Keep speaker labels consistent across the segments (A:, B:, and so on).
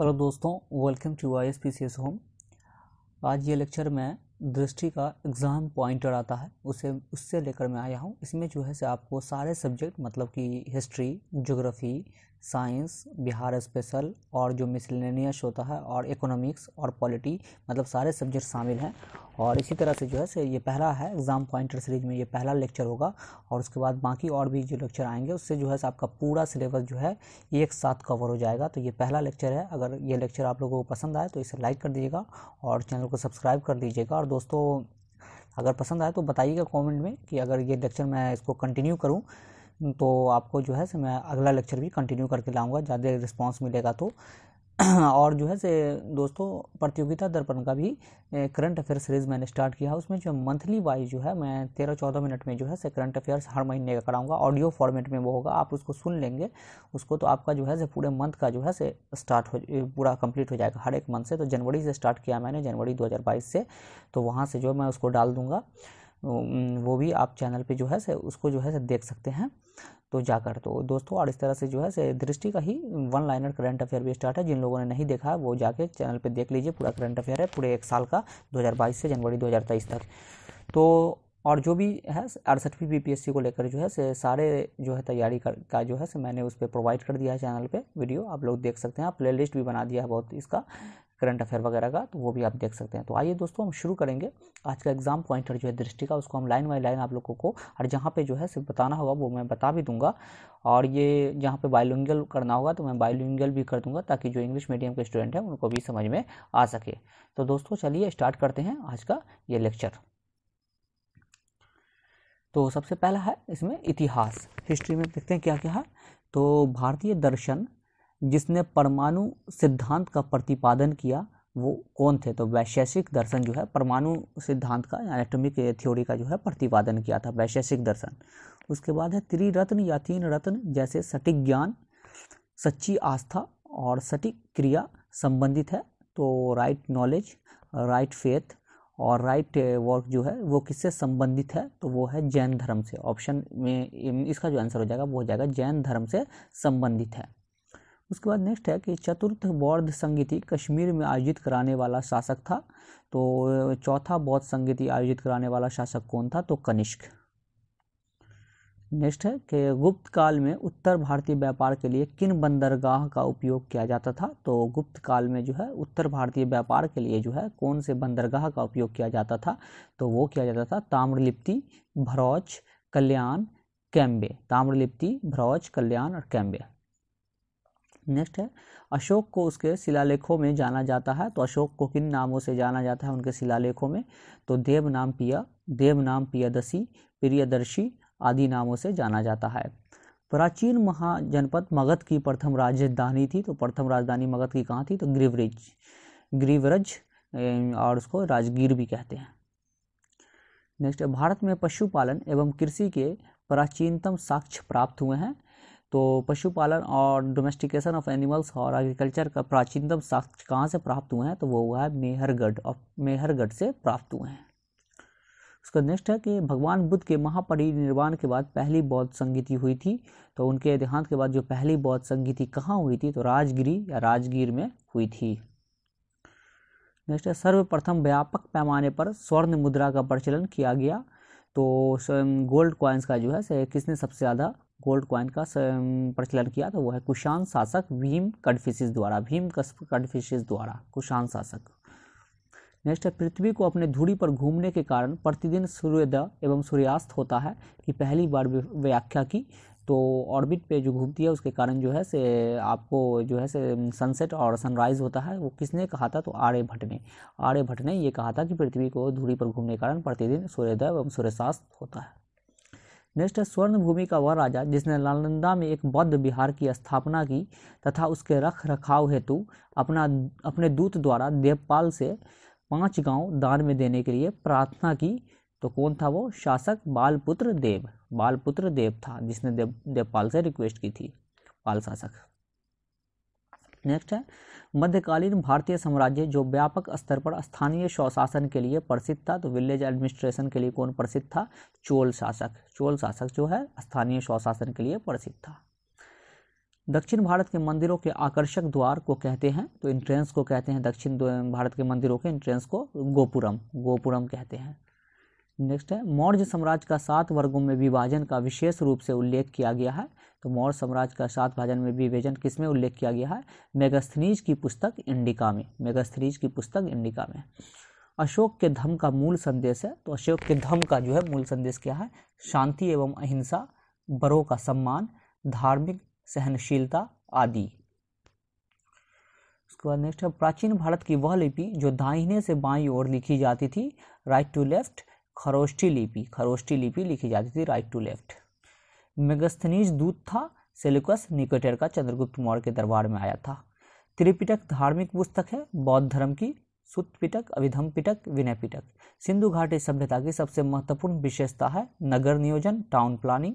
A: Hello दोस्तों welcome to I S P C S home आज ये लेक्चर में दृष्टि का एग्ज़ाम पॉइंटर आता है उसे उससे लेकर मैं आया हूँ इसमें जो है से आपको सारे सब्जेक्ट मतलब कि history geography science Bihar special और जो मिसलिनियस होता है और इकोनॉमिक्स और पॉलिटी मतलब सारे सब्जेक्ट शामिल हैं और इसी तरह से जो है से ये पहला है एग्ज़ाम पॉइंटर सीरीज में ये पहला लेक्चर होगा और उसके बाद बाकी और भी जो लेक्चर आएंगे उससे जो है आपका पूरा सिलेबस जो है एक साथ कवर हो जाएगा तो ये पहला लेक्चर है अगर ये लेक्चर आप लोगों को पसंद आए तो इसे लाइक कर दीजिएगा और चैनल को सब्सक्राइब कर दीजिएगा और दोस्तों अगर पसंद आए तो बताइएगा कॉमेंट में कि अगर ये लेक्चर मैं इसको कंटिन्यू करूँ तो आपको जो है से मैं अगला लेक्चर भी कंटिन्यू करके लाऊंगा ज़्यादा रिस्पांस मिलेगा तो और जो है से दोस्तों प्रतियोगिता दर्पण का भी करंट अफेयर सीरीज़ मैंने स्टार्ट किया है उसमें जो मंथली वाइज जो है मैं तेरह चौदह मिनट में जो है से करंट अफेयर्स हर महीने का कराऊंगा ऑडियो फॉर्मेट में वो होगा आप उसको सुन लेंगे उसको तो आपका जो है से पूरे मंथ का जो है से स्टार्ट हो पूरा कंप्लीट हो जाएगा हर एक मंथ से तो जनवरी से स्टार्ट किया मैंने जनवरी दो से तो वहाँ से जो मैं उसको डाल दूँगा वो भी आप चैनल पे जो है से उसको जो है से देख सकते हैं तो जाकर तो दोस्तों और इस तरह से जो है से दृष्टि का ही वन लाइनर करंट अफेयर भी स्टार्ट है जिन लोगों ने नहीं देखा है वो जाके चैनल पे देख लीजिए पूरा करंट अफेयर है पूरे एक साल का 2022 से जनवरी 2023 तक तो और जो भी है अड़सठवीं बीपीएससी को लेकर जो है से सारे जो है तैयारी कर का जो है से मैंने उस पर प्रोवाइड कर दिया है चैनल पे वीडियो आप लोग देख सकते हैं प्लेलिस्ट भी बना दिया है बहुत इसका करंट अफेयर वगैरह का तो वो भी आप देख सकते हैं तो आइए दोस्तों हम शुरू करेंगे आज का एग्जाम पॉइंटर जो है दृष्टि का उसको हम लाइन बाई लाइन आप लोगों को और जहाँ पे जो है सिर्फ बताना होगा वो मैं बता भी दूंगा और ये जहाँ पे बायोलिंगल करना होगा तो मैं बायोलिंगल भी कर दूंगा ताकि जो इंग्लिश मीडियम के स्टूडेंट हैं उनको भी समझ में आ सके तो दोस्तों चलिए स्टार्ट करते हैं आज का ये लेक्चर तो सबसे पहला है इसमें इतिहास हिस्ट्री में देखते हैं क्या क्या है तो भारतीय दर्शन जिसने परमाणु सिद्धांत का प्रतिपादन किया वो कौन थे तो वैशेषिक दर्शन जो है परमाणु सिद्धांत का एटॉमिक थ्योरी का जो है प्रतिपादन किया था वैशेषिक दर्शन उसके बाद है त्रिरत्न या तीन रत्न जैसे सटीक ज्ञान सच्ची आस्था और सटीक क्रिया संबंधित है तो राइट नॉलेज राइट फेथ और राइट वर्क जो है वो किससे संबंधित है तो वो है जैन धर्म से ऑप्शन में इसका जो आंसर हो जाएगा वो हो जाएगा जैन धर्म से संबंधित है उसके बाद नेक्स्ट है कि चतुर्थ बौद्ध संगीति कश्मीर में आयोजित कराने वाला शासक था तो चौथा बौद्ध संगीति आयोजित कराने वाला शासक कौन था तो कनिष्क नेक्स्ट है कि गुप्त काल में उत्तर भारतीय व्यापार के लिए किन बंदरगाह का उपयोग किया जाता था तो गुप्त काल में जो है उत्तर भारतीय व्यापार के लिए जो है कौन से बंदरगाह का उपयोग किया जाता था तो वो किया जाता था ताम्रलिप्ति भरौच कल्याण कैम्बे ताम्रलिप्ति भरौच कल्याण और कैम्बे नेक्स्ट है अशोक को उसके शिलालेखों में जाना जाता है तो अशोक को किन नामों से जाना जाता है उनके शिलालेखों में तो देव नाम पिया देव नाम पियादशी प्रियदर्शी आदि नामों से जाना जाता है प्राचीन महाजनपद मगध की प्रथम राजधानी थी तो प्रथम राजधानी मगध की कहाँ थी तो ग्रीवरिज ग्रीवरज और उसको राजगीर भी कहते हैं नेक्स्ट भारत में पशुपालन एवं कृषि के प्राचीनतम साक्ष्य प्राप्त हुए हैं तो पशुपालन और डोमेस्टिकेशन ऑफ एनिमल्स और एग्रीकल्चर का प्राचीनतम साक्ष कहाँ से प्राप्त हुए हैं तो वो हुआ है मेहरगढ़ और मेहरगढ़ से प्राप्त हुए हैं उसका नेक्स्ट है कि भगवान बुद्ध के महापरिनिर्वाण के बाद पहली बौद्ध संगीति हुई थी तो उनके देहांत के बाद जो पहली बौद्ध संगीति कहाँ हुई थी तो राजगिरी या राजगीर में हुई थी नेक्स्ट है सर्वप्रथम व्यापक पैमाने पर स्वर्ण मुद्रा का प्रचलन किया गया तो गोल्ड कॉइन्स का जो है किसने सबसे ज़्यादा गोल्ड क्वाइन का प्रचलन किया था तो वो है कुशान शासक भीम कन्फ्यूशिस द्वारा भीम कन्फ्यूशिस द्वारा कुशान शासक नेक्स्ट है पृथ्वी को अपने धूरी पर घूमने के कारण प्रतिदिन सूर्योदय एवं सूर्यास्त होता है कि पहली बार व्याख्या की तो ऑर्बिट पे जो घूमती है उसके कारण जो है से आपको जो है से सनसेट और सनराइज़ होता है वो किसने कहा था तो भट्ट ने भट्ट ने ये कहा था कि पृथ्वी को धूरी पर घूमने के कारण प्रतिदिन सूर्योदय एवं सूर्यास्त होता है नेक्स्ट है स्वर्ण भूमि का वह राजा जिसने नालंदा में एक बौद्ध बिहार की स्थापना की तथा उसके रख रखाव हेतु अपना अपने दूत द्वारा देवपाल से पांच गांव दान में देने के लिए प्रार्थना की तो कौन था वो शासक बालपुत्र देव बालपुत्र देव था जिसने देव देवपाल से रिक्वेस्ट की थी पाल शासक नेक्स्ट है मध्यकालीन भारतीय साम्राज्य जो व्यापक स्तर पर स्थानीय स्वशासन के लिए प्रसिद्ध था तो विलेज एडमिनिस्ट्रेशन के लिए कौन प्रसिद्ध था चोल शासक चोल शासक जो है स्थानीय स्वशासन के लिए प्रसिद्ध था दक्षिण भारत के मंदिरों के आकर्षक द्वार को कहते हैं तो इंट्रेंस को कहते हैं दक्षिण भारत के मंदिरों के इंट्रेंस को गोपुरम गोपुरम कहते हैं नेक्स्ट है मौर्य साम्राज्य का सात वर्गों में विभाजन का विशेष रूप से उल्लेख किया गया है तो मौर्य साम्राज्य का सात भाजन में विभेजन किसमें उल्लेख किया गया है मेगास्थनीज की पुस्तक इंडिका में मेगास्थनीज की पुस्तक इंडिका में अशोक के धम का मूल संदेश है तो अशोक के धम का जो है मूल संदेश क्या है शांति एवं अहिंसा बड़ों का सम्मान धार्मिक सहनशीलता आदि उसके बाद नेक्स्ट है प्राचीन भारत की वह लिपि जो दाहिने से बाई ओर लिखी जाती थी राइट टू लेफ्ट खरोष्टी लिपि खरोष्टी लिपि लिखी जाती थी राइट टू लेफ्ट मेगस्थनीज दूत था सेलुकस निकोटेर का चंद्रगुप्त मौर्य के दरबार में आया था त्रिपिटक धार्मिक पुस्तक है बौद्ध धर्म की सुत पिटक अभिधम पिटक विनय पिटक सिंधु घाटी सभ्यता की सबसे महत्वपूर्ण विशेषता है नगर नियोजन टाउन प्लानिंग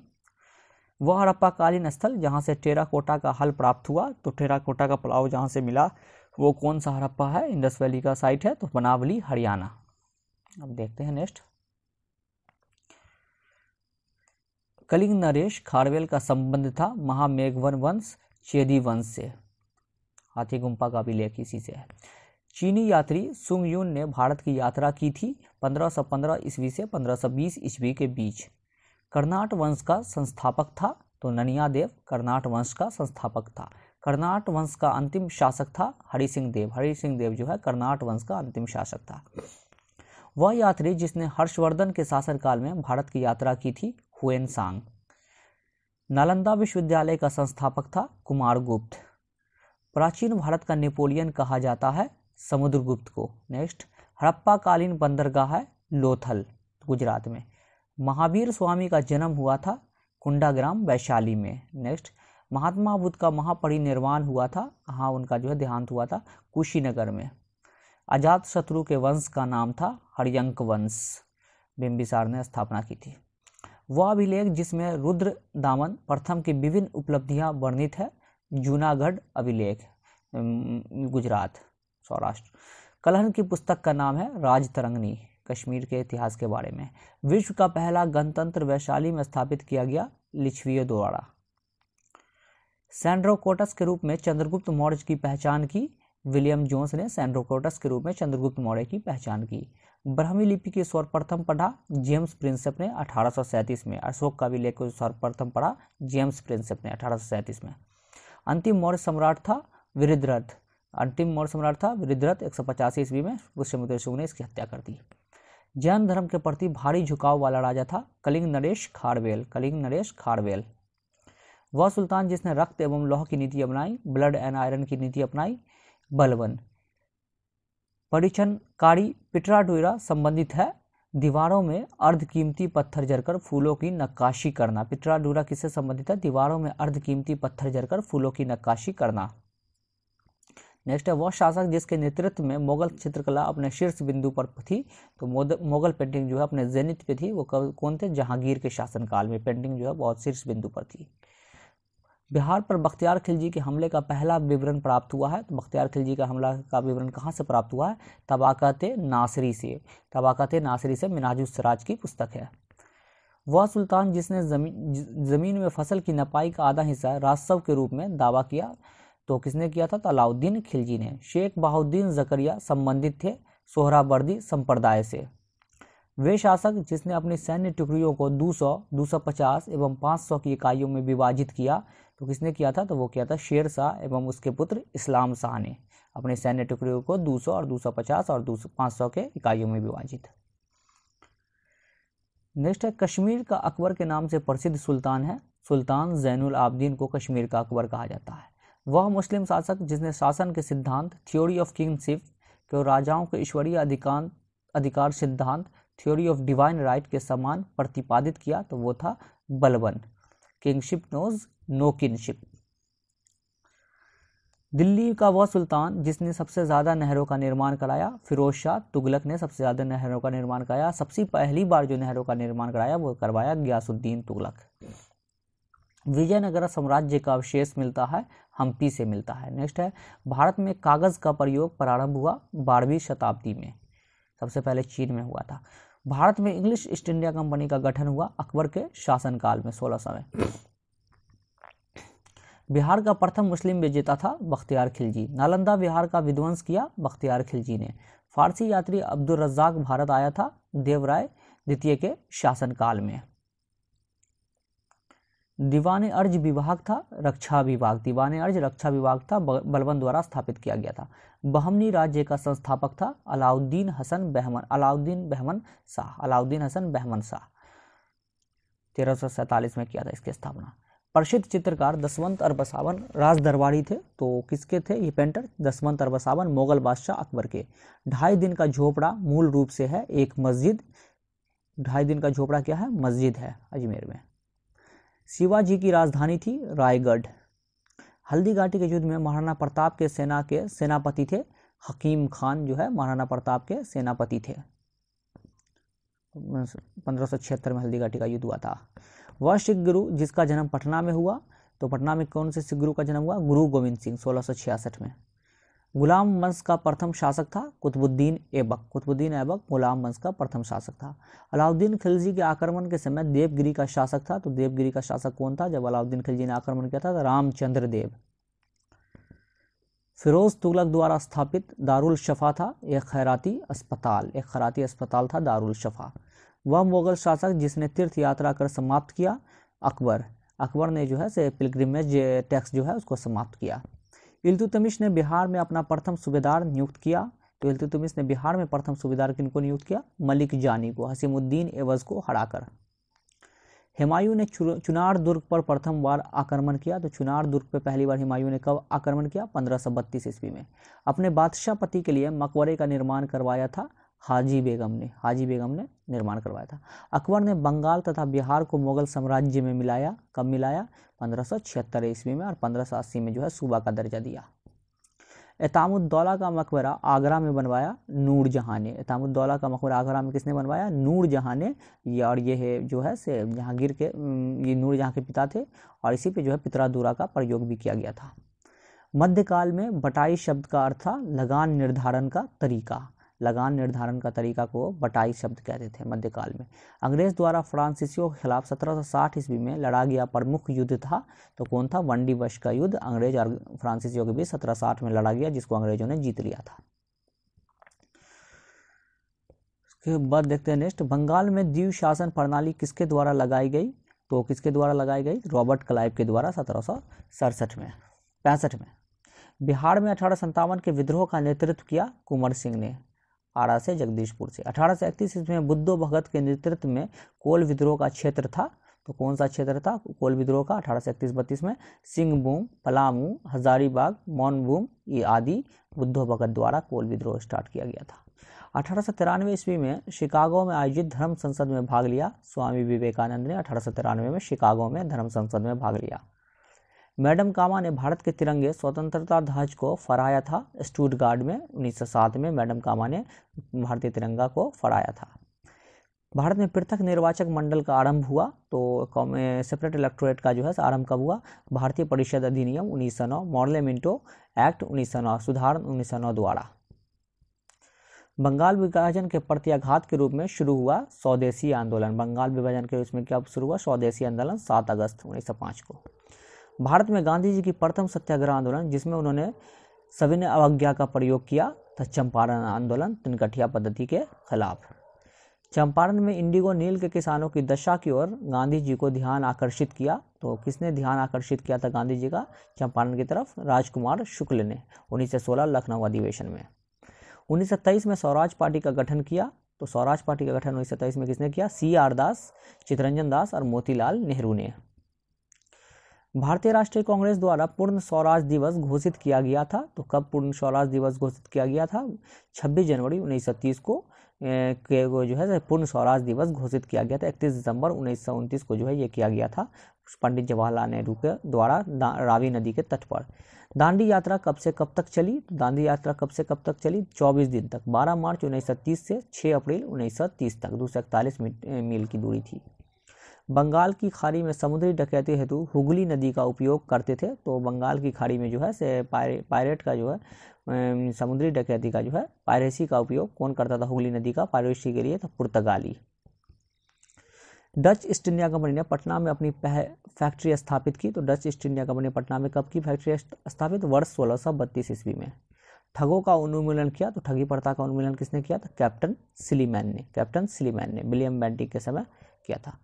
A: वह हड़प्पाकालीन स्थल जहाँ से टेराकोटा का हल प्राप्त हुआ तो टेराकोटा का पुलाव जहाँ से मिला वो कौन सा हड़प्पा है इंडस वैली का साइट है तो बनावली हरियाणा अब देखते हैं नेक्स्ट कलिंग नरेश खारवेल का संबंध था महामेघवन वंश चेदी वंश से हाथी गुम्पा का अभिलेख इसी से है चीनी यात्री सुंग यून ने भारत की यात्रा की थी 1515 ईस्वी से 1520 ईस्वी के बीच कर्नाट वंश का संस्थापक था तो ननिया देव कर्नाट वंश का संस्थापक था कर्नाट वंश का अंतिम शासक था हरि सिंह देव हरि सिंह देव जो है कर्नाट वंश का अंतिम शासक था वह यात्री जिसने हर्षवर्धन के शासनकाल में भारत की यात्रा की थी हुएन सांग नालंदा विश्वविद्यालय का संस्थापक था कुमार गुप्त प्राचीन भारत का नेपोलियन कहा जाता है समुद्रगुप्त को नेक्स्ट हड़प्पाकालीन बंदरगाह है लोथल गुजरात में महावीर स्वामी का जन्म हुआ था कुंडाग्राम वैशाली में नेक्स्ट महात्मा बुद्ध का महापरिनिर्वाण हुआ था हाँ उनका जो है देहांत हुआ था कुशीनगर में अजात शत्रु के वंश का नाम था हरियंक वंश बिंबिसार ने स्थापना की थी वह अभिलेख जिसमें रुद्र दामन प्रथम की विभिन्न उपलब्धियां वर्णित है जूनागढ़ अभिलेख गुजरात सौराष्ट्र कलहन की पुस्तक का नाम है राज तरंगनी कश्मीर के इतिहास के बारे में विश्व का पहला गणतंत्र वैशाली में स्थापित किया गया लिछवियो द्वारा सैंड्रोकोटस के रूप में चंद्रगुप्त मौर्य की पहचान की विलियम जोन्स ने सैंड्रोकोटस के रूप में चंद्रगुप्त मौर्य की पहचान की ब्राह्मी लिपि के सर्वप्रथम पढ़ा जेम्स प्रिंसेप ने अठारह में अशोक का विलेख को सर्वप्रथम पढ़ा जेम्स प्रिंसेप ने अठारह में अंतिम मौर्य सम्राट था विरुद्रथ अंतिम मौर्य सम्राट था विरुद्रथ एक सौ पचासी ईस्वी में पुष्यमित्र शुभ ने इसकी हत्या कर दी जैन धर्म के प्रति भारी झुकाव वाला राजा था कलिंग नरेश खारवेल कलिंग नरेश खारवेल वह सुल्तान जिसने रक्त एवं लौह की नीति अपनाई ब्लड एंड आयरन की नीति अपनाई बलवन पिटरा पिटराडुरा संबंधित है दीवारों में अर्धकीमती पत्थर जरकर फूलों की नक्काशी करना डोरा किससे संबंधित है दीवारों में अर्धकीमती पत्थर जरकर फूलों की नक्काशी करना नेक्स्ट है वह शासक जिसके नेतृत्व में मुगल चित्रकला अपने शीर्ष बिंदु पर थी तो मुगल पेंटिंग जो है अपने जेनित पे थी वो कौन थे जहांगीर के शासनकाल में पेंटिंग जो है बहुत शीर्ष बिंदु पर थी बिहार पर बख्तियार खिलजी के हमले का पहला विवरण प्राप्त हुआ है तो बख्तियार खिलजी का हमला का विवरण कहाँ से प्राप्त हुआ है तबाकत नासरी से तबाकत नासरी से मिनाजुसराज की पुस्तक है वह सुल्तान जिसने जमीन ज़मीन में फसल की नपाई का आधा हिस्सा राजस्व के रूप में दावा किया तो किसने किया था तलाउद्दीन अलाउद्दीन खिलजी ने शेख बहाउद्दीन जकरिया संबंधित थे सोहराबर्दी संप्रदाय से वे शासक जिसने अपनी सैन्य टुकड़ियों को 200, 250 एवं 500 की इकाइयों में विभाजित किया तो किसने किया था तो वो किया था शेर शाह एवं उसके पुत्र इस्लाम शाह ने अपने सैन्य टुकड़ियों को 200 और 250 और 500 के इकाइयों में विभाजित नेक्स्ट है कश्मीर का अकबर के नाम से प्रसिद्ध सुल्तान है सुल्तान जैनुल आबदीन को कश्मीर का अकबर कहा जाता है वह मुस्लिम शासक जिसने शासन के सिद्धांत थ्योरी ऑफ किंगशिप को राजाओं के ईश्वरीय अधिकांत अधिकार सिद्धांत थ्योरी ऑफ डिवाइन राइट के समान प्रतिपादित किया तो वो था Balban kingship knows no kinship Delhi का वह सुल्तान जिसने सबसे ज़्यादा नहरों का निर्माण कराया फिरोज शाह तुगलक ने सबसे ज़्यादा नहरों का निर्माण कराया सबसे पहली बार जो नहरों का निर्माण कराया वो करवाया गयासुद्दीन तुगलक विजयनगर साम्राज्य का अवशेष मिलता है हम्पी से मिलता है नेक्स्ट है भारत में कागज़ का प्रयोग प्रारंभ हुआ बारहवीं शताब्दी में सबसे पहले चीन में हुआ था भारत में इंग्लिश ईस्ट इंडिया कंपनी का गठन हुआ अकबर के शासनकाल में सोलह सौ में बिहार का प्रथम मुस्लिम विजेता था बख्तियार खिलजी नालंदा बिहार का विध्वंस किया बख्तियार खिलजी ने फारसी यात्री अब्दुल रज्जाक भारत आया था देवराय द्वितीय के शासनकाल में दीवान अर्ज विभाग था रक्षा विभाग दीवान अर्ज रक्षा विभाग था बलबन द्वारा स्थापित किया गया था बहमनी राज्य का संस्थापक था अलाउद्दीन हसन बहमन अलाउद्दीन बहमन शाह अलाउद्दीन हसन बहमन शाह तेरह में किया था इसकी स्थापना प्रसिद्ध चित्रकार दसवंत अरबसावन राज दरबारी थे तो किसके थे ये पेंटर दसवंत अरबसावन मुगल बादशाह अकबर के ढाई दिन का झोपड़ा मूल रूप से है एक मस्जिद ढाई दिन का झोपड़ा क्या है मस्जिद है अजमेर में शिवाजी की राजधानी थी रायगढ़ हल्दी घाटी के युद्ध में महाराणा प्रताप के सेना के सेनापति थे हकीम खान जो है महाराणा प्रताप के सेनापति थे पंद्रह में हल्दी घाटी का युद्ध हुआ था वह सिख गुरु जिसका जन्म पटना में हुआ तो पटना में कौन से सिख गुरु का जन्म हुआ गुरु गोविंद सिंह सोलह में गुलाम वंश का प्रथम शासक था कुतुबुद्दीन ऐबक कुतुबुद्दीन ऐबक गुलाम वंश का प्रथम शासक था अलाउद्दीन खिलजी के आक्रमण के समय देवगिरी का शासक था तो देवगिरी का शासक कौन था जब अलाउद्दीन खिलजी ने आक्रमण किया था तो रामचंद्र देव फिरोज तुगलक द्वारा स्थापित दारुल शफा था एक खैराती अस्पताल एक खैराती अस्पताल था दारुल शफा वह मुगल शासक जिसने तीर्थ यात्रा कर समाप्त किया अकबर अकबर ने जो है से पिलग्रिमेज टैक्स जो है उसको समाप्त किया इल्तुतमिश ने बिहार में अपना प्रथम सूबेदार नियुक्त किया तो इल्तुतमिश ने बिहार में प्रथम सूबेदार किनको नियुक्त किया मलिक जानी को हसीमुद्दीन एवज को हराकर हुमायूं ने चुनार दुर्ग पर प्रथम बार आक्रमण किया तो चुनार दुर्ग पर पहली बार हुमायूं ने कब आक्रमण किया पंद्रह सौ बत्तीस ईस्वी में अपने बादशाह पति के लिए मकबरे का निर्माण करवाया था हाजी बेगम ने हाजी बेगम ने निर्माण करवाया था अकबर ने बंगाल तथा बिहार को मुगल साम्राज्य में मिलाया कब मिलाया पंद्रह सौ छिहत्तर ईस्वी में और पंद्रह सौ अस्सी में जो है सूबा का दर्जा दिया एतामुद्दौला का मकबरा आगरा में बनवाया नूरजहाँ ने एतामुद्दौला का मकबरा आगरा में किसने बनवाया नूरजहाँ ने ये और ये है जो है से जहांगीर के ये नूरजहाँ के पिता थे और इसी पे जो है दूरा का प्रयोग भी किया गया था मध्यकाल में बटाई शब्द का अर्थ था लगान निर्धारण का तरीका लगान निर्धारण का तरीका को बटाई शब्द कहते थे मध्यकाल में अंग्रेज द्वारा फ्रांसीसियों के खिलाफ 1760 ईस्वी में लड़ा गया प्रमुख युद्ध था तो कौन था वनडी वश का युद्ध अंग्रेज और फ्रांसीसियों के बीच 1760 में लड़ा गया जिसको अंग्रेजों ने जीत लिया था उसके बाद देखते हैं नेक्स्ट बंगाल में द्वीप शासन प्रणाली किसके द्वारा लगाई गई तो किसके द्वारा लगाई गई रॉबर्ट क्लाइव के द्वारा सत्रह में पैंसठ में बिहार में अठारह के विद्रोह का नेतृत्व किया कुंवर सिंह ने आरा से जगदीशपुर से अठारह सौ इकतीस ईस्वी में बुद्धो भगत के नेतृत्व में कोल विद्रोह का क्षेत्र था तो कौन सा क्षेत्र था कोल विद्रोह का अठारह सौ इकतीस बत्तीस में सिंहभूम पलामू हजारीबाग मौनभूम ये आदि बुद्धो भगत द्वारा कोल विद्रोह स्टार्ट किया गया था अठारह सौ तिरानवे ईस्वी में शिकागो में आयोजित धर्म संसद में भाग लिया स्वामी विवेकानंद ने अठारह सौ तिरानवे में शिकागो में धर्म संसद में भाग लिया मैडम कामा ने भारत के तिरंगे स्वतंत्रता ध्वज को फहराया था स्टूटगार्ड में 1907 में मैडम कामा ने भारतीय तिरंगा को फहराया था भारत में पृथक निर्वाचक मंडल का आरंभ हुआ तो सेपरेट इलेक्टोरेट का जो है आरंभ कब हुआ भारतीय परिषद अधिनियम उन्नीस सौ नौ मॉडल मिंटो एक्ट उन्नीस सौ नौ सुधार उन्नीस सौ नौ द्वारा बंगाल विभाजन के प्रत्याघात के रूप में शुरू हुआ स्वदेशी आंदोलन बंगाल विभाजन के रूप में क्या शुरू हुआ स्वदेशी आंदोलन सात अगस्त उन्नीस सौ पाँच को भारत में गांधी जी की प्रथम सत्याग्रह आंदोलन जिसमें उन्होंने सविनय अवज्ञा का प्रयोग किया था चंपारण आंदोलन तिनकठिया पद्धति के खिलाफ चंपारण में इंडिगो नील के किसानों की दशा की ओर गांधी जी को ध्यान आकर्षित किया तो किसने ध्यान आकर्षित किया था गांधी जी का चंपारण की तरफ राजकुमार शुक्ल ने 1916 लखनऊ अधिवेशन में 1923 में स्वराज पार्टी का गठन किया तो स्वराज पार्टी का गठन उन्नीस में किसने किया सी आर दास चितरंजन दास और मोतीलाल नेहरू ने भारतीय राष्ट्रीय कांग्रेस द्वारा पूर्ण स्वराज दिवस घोषित किया गया था तो कब पूर्ण स्वराज दिवस घोषित किया गया था 26 जनवरी 1930 को के जो है पूर्ण स्वराज दिवस घोषित किया गया था इकतीस दिसंबर उन्नीस को जो है ये किया गया था पंडित जवाहरलाल नेहरू के द्वारा रावी नदी के तट पर दांडी यात्रा कब से कब तक चली तो दांडी यात्रा कब से कब तक चली 24 दिन तक 12 मार्च उन्नीस से 6 अप्रैल उन्नीस तक दो सौ इकतालीस मील की दूरी थी बंगाल की खाड़ी में समुद्री डकैती हेतु हुगली नदी का उपयोग करते थे तो बंगाल की खाड़ी में जो है से पायरे पायरेट का जो है समुद्री डकैती का जो है पायरेसी का उपयोग कौन करता था हुगली नदी का पायरेसी के लिए तो पुर्तगाली डच ईस्ट इंडिया कंपनी ने पटना में अपनी फैक्ट्री स्थापित की तो डच ईस्ट इंडिया कंपनी ने पटना में कब की फैक्ट्री स्थापित वर्ष सोलह सौ बत्तीस ईस्वी में ठगों का उन्मूलन किया तो ठगी प्रथा का उन्मूलन किसने किया था तो कैप्टन सिलीमैन ने कैप्टन सिलीमैन ने विलियम बेंटिक के समय किया था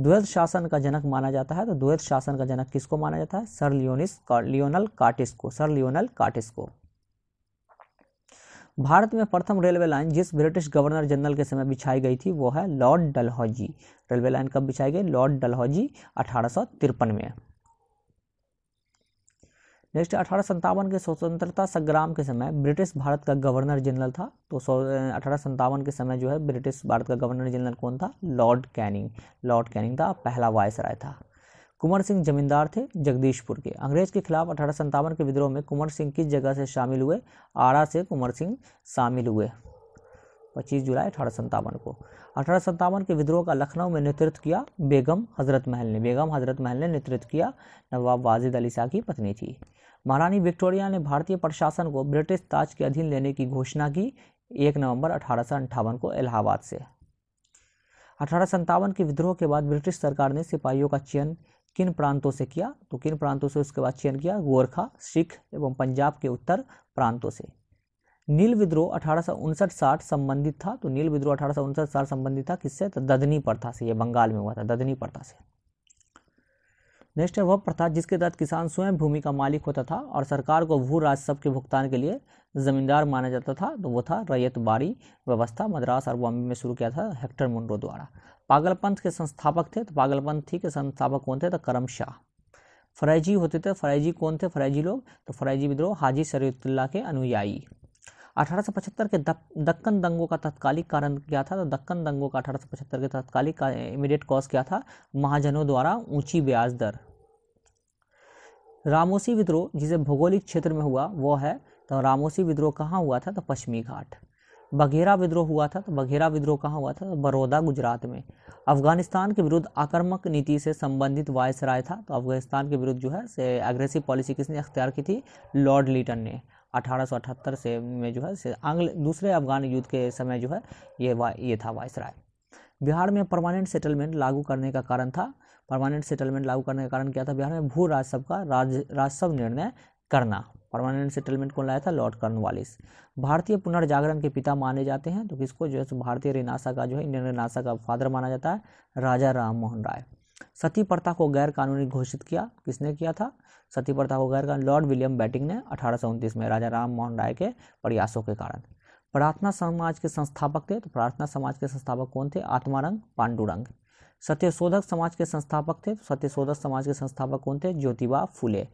A: द्वैत शासन का जनक माना जाता है तो द्वैत शासन का जनक किसको माना जाता है सर लियोनिस लियोनल कार्टिस को सर लियोनल कार्टिस को भारत में प्रथम रेलवे लाइन जिस ब्रिटिश गवर्नर जनरल के समय बिछाई गई थी वो है लॉर्ड डलहौजी रेलवे लाइन कब बिछाई गई लॉर्ड डलहौजी अठारह में नेक्स्ट अठारह के स्वतंत्रता संग्राम के समय ब्रिटिश भारत का गवर्नर जनरल था तो अठारह के समय जो है ब्रिटिश भारत का गवर्नर जनरल कौन था लॉर्ड कैनिंग लॉर्ड कैनिंग था पहला वायस था कुंवर सिंह जमींदार थे जगदीशपुर के अंग्रेज के खिलाफ अठारह के विद्रोह में कुंवर सिंह किस जगह से शामिल हुए आरा से कुंवर सिंह शामिल हुए 25 जुलाई अठारह को अठारह के विद्रोह का लखनऊ में नेतृत्व किया बेगम हजरत महल ने बेगम हजरत महल ने नेतृत्व किया नवाब वाजिद अली शाह की पत्नी थी महारानी विक्टोरिया ने भारतीय प्रशासन को ब्रिटिश ताज के अधीन लेने की घोषणा की एक नवंबर अठारह को इलाहाबाद से अठारह के विद्रोह के बाद ब्रिटिश सरकार ने सिपाहियों का चयन किन प्रांतों से किया तो किन प्रांतों से उसके बाद चयन किया गोरखा सिख एवं पंजाब के उत्तर प्रांतों से नील विद्रोह अठारह साठ संबंधित था तो नील विद्रोह अठारह साठ संबंधित था किससे तो ददनी प्रथा से ये बंगाल में हुआ था ददनी प्रथा से नेक्स्ट है वह प्रथा जिसके तहत किसान स्वयं भूमि का मालिक होता था और सरकार को भू राजस्व के भुगतान के लिए जमींदार माना जाता था तो वो था रैयत बारी व्यवस्था मद्रास और बॉम्बे में शुरू किया था हेक्टर मुंडो द्वारा पागलपंथ के संस्थापक थे तो थी के संस्थापक कौन थे तो करम शाह फरैजी होते थे फरैजी कौन थे फरैजी लोग तो फरैजी विद्रोह हाजी शरीतुल्ला के अनुयायी अठारह सौ पचहत्तर के दक्कन दंगों का तत्कालिक कारण क्या था तो दक्कन दंगों का अठारह सौ पचहत्तर के तत्कालिक इमीडिएट कॉज क्या था महाजनों द्वारा ऊंची ब्याज दर रामोसी विद्रोह जिसे भौगोलिक क्षेत्र में हुआ वो है तो रामोसी विद्रोह कहाँ हुआ था तो पश्चिमी घाट बघेरा विद्रोह हुआ था तो बघेरा विद्रोह कहाँ हुआ था तो बड़ौदा गुजरात में अफगानिस्तान के विरुद्ध आक्रामक नीति से संबंधित वायसराय था तो अफगानिस्तान के विरुद्ध जो है से एग्रेसिव पॉलिसी किसने अख्तियार की थी लॉर्ड लीटन ने 1878 से में जो है से आंग्ल दूसरे अफगान युद्ध के समय जो है ये वा, ये था वायसराय बिहार में परमानेंट सेटलमेंट लागू करने का कारण था परमानेंट सेटलमेंट लागू करने का कारण क्या था बिहार में भू राजसव का राज राजस्व निर्णय करना परमानेंट सेटलमेंट कौन लाया था लॉर्ड कर्नवालिस भारतीय पुनर्जागरण के पिता माने जाते हैं तो किसको जो है भारतीय रिनाशा का जो है इंडियन रिनाशा का फादर माना जाता है राजा राम मोहन राय सती प्रथा को गैर कानूनी घोषित किया किसने किया था सती प्रथा को गैर कानूनी लॉर्ड विलियम बैटिंग ने अठारह में राजा राम मोहन राय के प्रयासों के कारण प्रार्थना समाज के संस्थापक थे तो प्रार्थना समाज के संस्थापक कौन थे आत्मारंग पांडुरंग सत्यशोधक समाज के संस्थापक थे सत्यशोधक समाज के संस्थापक कौन थे ज्योतिबा फुले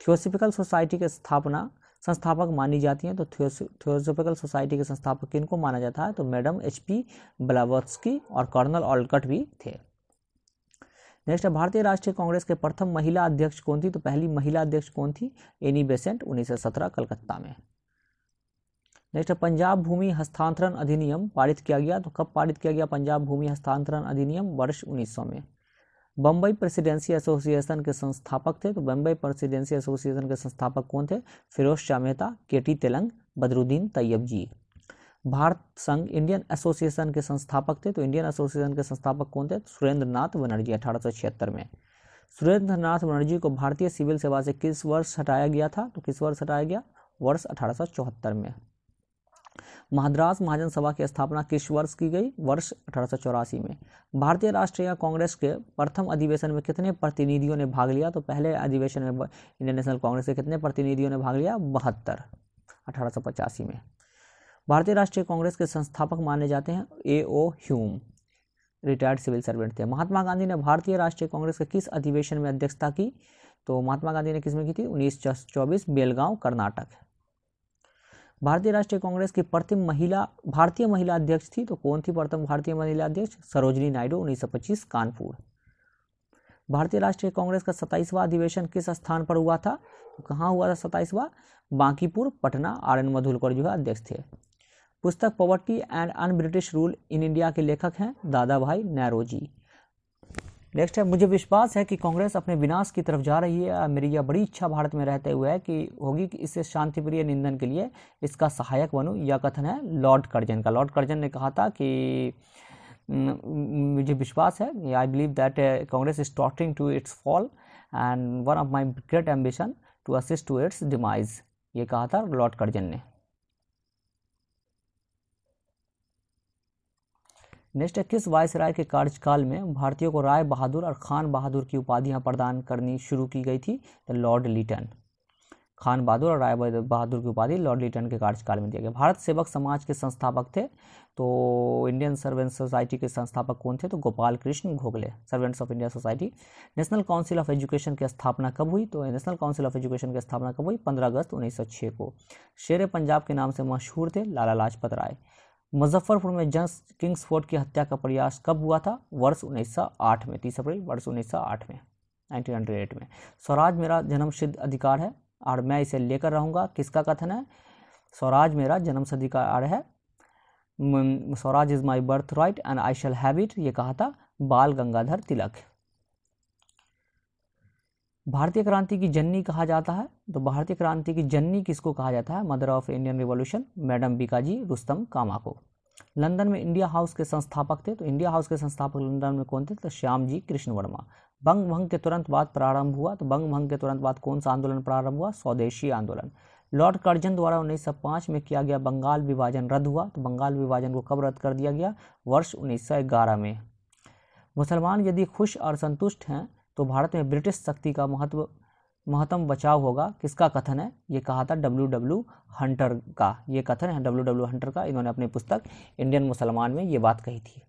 A: थियोसिफिकल सोसाइटी के स्थापना संस्थापक मानी जाती हैं तो थियोसोफिकल सोसाइटी के संस्थापक किन को माना जाता है तो मैडम एच पी ब्लावर्स्की और कर्नल ऑलकट भी थे नेक्स्ट है भारतीय राष्ट्रीय कांग्रेस के प्रथम महिला अध्यक्ष कौन थी तो पहली महिला अध्यक्ष कौन थी एनी बेसेंट 1917 कलकत्ता में नेक्स्ट पंजाब भूमि हस्तांतरण अधिनियम पारित किया गया तो कब पारित किया गया पंजाब भूमि हस्तांतरण अधिनियम वर्ष 1900 में बम्बई प्रेसिडेंसी एसोसिएशन के संस्थापक थे तो बम्बई प्रेसिडेंसी एसोसिएशन के संस्थापक कौन थे Firoz Shah Mehta K T Telang Badruddin Tyabji Bharat Sangh Indian association के संस्थापक थे तो इंडियन एसोसिएशन के संस्थापक कौन थे सुरेंद्र नाथ बनर्जी अठारह में सुरेंद्र नाथ बनर्जी को भारतीय सिविल सेवा से किस वर्ष हटाया गया था तो किस वर्ष हटाया गया वर्ष अठारह में मद्रास महाजन सभा की स्थापना किस वर्ष की गई वर्ष अठारह में भारतीय राष्ट्रीय कांग्रेस के प्रथम अधिवेशन में कितने प्रतिनिधियों ने भाग लिया तो पहले अधिवेशन में इंडियन नेशनल कांग्रेस के कितने प्रतिनिधियों ने भाग लिया बहत्तर अठारह में भारतीय राष्ट्रीय कांग्रेस के संस्थापक माने जाते हैं A O Hume retired civil servant थे महात्मा गांधी ने भारतीय राष्ट्रीय कांग्रेस के किस अधिवेशन में अध्यक्षता की तो महात्मा गांधी ने किसमें की थी उन्नीस चौबीस बेलगांव कर्नाटक भारतीय राष्ट्रीय कांग्रेस की प्रथम महिला भारतीय महिला अध्यक्ष थी तो कौन थी प्रथम भारतीय महिला अध्यक्ष सरोजनी नायडू पच्चीस कानपुर भारतीय राष्ट्रीय कांग्रेस का सताइसवा अधिवेशन किस स्थान पर हुआ था तो कहाँ हुआ था सताइसवा बांकीपुर पटना आर एन मधुलकर जो है अध्यक्ष थे पुस्तक poverty and un British rule in India के लेखक हैं दादा भाई नैरोजी नेक्स्ट है मुझे विश्वास है कि कांग्रेस अपने विनाश की तरफ जा रही है मेरी यह बड़ी इच्छा भारत में रहते हुए है कि होगी कि इससे शांतिप्रिय निंदन के लिए इसका सहायक बनूं यह कथन है लॉर्ड कर्जन का लॉर्ड कर्जन ने कहा था कि मुझे विश्वास है I believe that Congress is tottering to its fall and one of my great ambition to assist to its demise ये कहा था लॉर्ड कर्जन ने नेक्स्ट है किस राय के कार्यकाल में भारतीयों को राय बहादुर और खान बहादुर की उपाधियां प्रदान करनी शुरू की गई थी तो लॉर्ड लिटन खान बहादुर और राय बहादुर की उपाधि लॉर्ड लिटन के कार्यकाल में दिया गया भारत सेवक समाज के संस्थापक थे तो इंडियन सर्वेंट सोसाइटी के संस्थापक कौन थे तो Gopal Krishna Gokhale servants of India society national council of education की स्थापना कब हुई तो नेशनल काउंसिल ऑफ एजुकेशन की स्थापना कब हुई पंद्रह अगस्त उन्नीस को शेर पंजाब के नाम से मशहूर थे लाला लाजपत राय मुजफ्फरपुर में किंग्स फोर्ट की हत्या का प्रयास कब हुआ था वर्ष 1908 में तीस अप्रैल वर्ष 1908 में 1908 में स्वराज मेरा जन्म सिद्ध अधिकार है और मैं इसे लेकर रहूँगा किसका कथन है स्वराज मेरा जन्म अधिकार है Swaraj is my birth right and I shall have it ये कहा था बाल गंगाधर तिलक भारतीय क्रांति की जननी कहा जाता है तो भारतीय क्रांति की जननी किसको कहा जाता है mother of Indian revolution madam Bhikaiji Rustom Cama को लंदन में इंडिया हाउस के संस्थापक थे तो इंडिया हाउस के संस्थापक लंदन में कौन थे तो श्याम जी कृष्ण वर्मा बंग भंग के तुरंत बाद प्रारंभ हुआ तो बंग भंग के तुरंत बाद कौन सा आंदोलन प्रारंभ हुआ स्वदेशी आंदोलन लॉर्ड कर्जन द्वारा 1905 में किया गया बंगाल विभाजन रद्द हुआ तो बंगाल विभाजन को कब रद्द कर दिया गया वर्ष 1911 में मुसलमान यदि खुश और संतुष्ट हैं तो भारत में ब्रिटिश शक्ति का महत्व महत्तम बचाव होगा किसका कथन है ये कहा था डब्ल्यू डब्ल्यू हंटर का ये कथन है डब्ल्यू डब्ल्यू हंटर का इन्होंने अपनी पुस्तक इंडियन मुसलमान में ये बात कही थी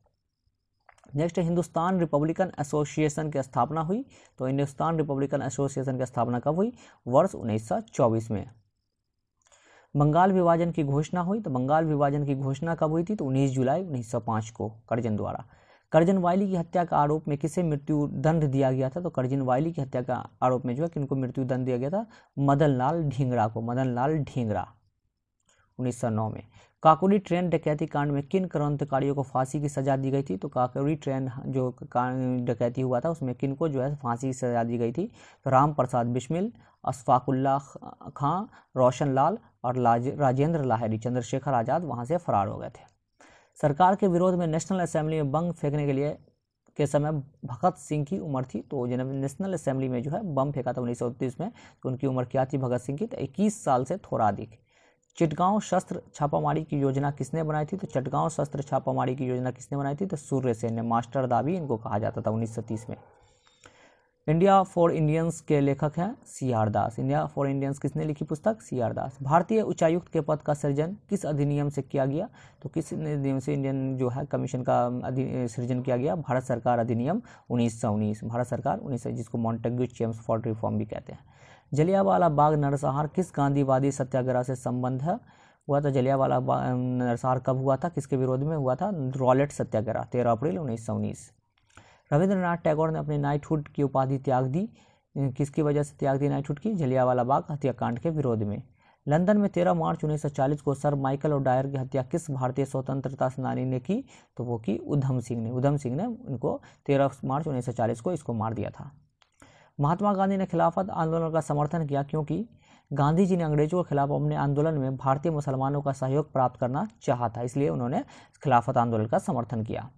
A: नेक्स्ट हिंदुस्तान रिपब्लिकन एसोसिएशन की स्थापना हुई तो हिंदुस्तान रिपब्लिकन एसोसिएशन की स्थापना कब हुई वर्ष 1924 में बंगाल विभाजन की घोषणा हुई तो बंगाल विभाजन की घोषणा कब हुई थी तो 19 जुलाई 1905 को करजन द्वारा करजन वायली की हत्या का आरोप में किसे मृत्यु दंड दिया गया था तो करजन वायली की हत्या का आरोप में जो है किनको मृत्यु दंड दिया गया था मदन लाल ढींगरा को मदन लाल ढींगरा उन्नीस में काकोरी ट्रेन डकैती कांड में किन क्रांतिकारियों को फांसी की सजा दी गई थी तो काकोरी ट्रेन जो डकैती हुआ था उसमें किन को जो है फांसी की सजा दी गई थी तो राम प्रसाद बिश्मिल अशफाकुल्ला खां रोशन लाल और राजेंद्र लाहरी चंद्रशेखर आज़ाद वहाँ से फरार हो गए थे सरकार के विरोध में नेशनल असेंबली में बम फेंकने के लिए के समय भगत सिंह की उम्र थी तो जिन्होंने नेशनल असेंबली में जो है बम फेंका था उन्नीस में तो उनकी उम्र क्या थी भगत सिंह की तो इक्कीस साल से थोड़ा अधिक चिटगांव शस्त्र छापामारी की योजना किसने बनाई थी तो चटगांव शस्त्र छापामारी की योजना किसने बनाई थी तो सूर्य सेन ने मास्टर दाबी इनको कहा जाता था उन्नीस में इंडिया फॉर इंडियंस के लेखक हैं C R Das India for Indians किसने लिखी पुस्तक सी आर दास भारतीय उच्चायुक्त के पद का सृजन किस अधिनियम से किया गया तो किस अधिनियम से इंडियन जो है कमीशन का सृजन किया गया भारत सरकार अधिनियम उन्नीस भारत सरकार उन्नीस जिसको मॉन्टेग्यू चेम्स फॉर रिफॉर्म भी कहते हैं जलियावाला बाग नरसंहार किस गांधीवादी सत्याग्रह से संबंध है हुआ था जलियावाला नरसंहार कब हुआ था किसके विरोध में हुआ था रॉलेट सत्याग्रह तेरह अप्रैल उन्नीस रविंद्रनाथ टैगोर ने अपने नाइटहुड की उपाधि त्याग दी किसकी वजह से त्याग दी नाइटहुड की जलियावाला बाग हत्याकांड के विरोध में लंदन में 13 मार्च 1940 को सर माइकल और डायर की हत्या किस भारतीय स्वतंत्रता सेनानी ने की तो वो की उधम सिंह ने उधम सिंह ने उनको 13 मार्च 1940 को इसको मार दिया था महात्मा गांधी ने खिलाफत आंदोलन का समर्थन किया क्योंकि गांधी जी ने अंग्रेजों के खिलाफ अपने आंदोलन में भारतीय मुसलमानों का सहयोग प्राप्त करना चाहा था इसलिए उन्होंने खिलाफत आंदोलन का समर्थन किया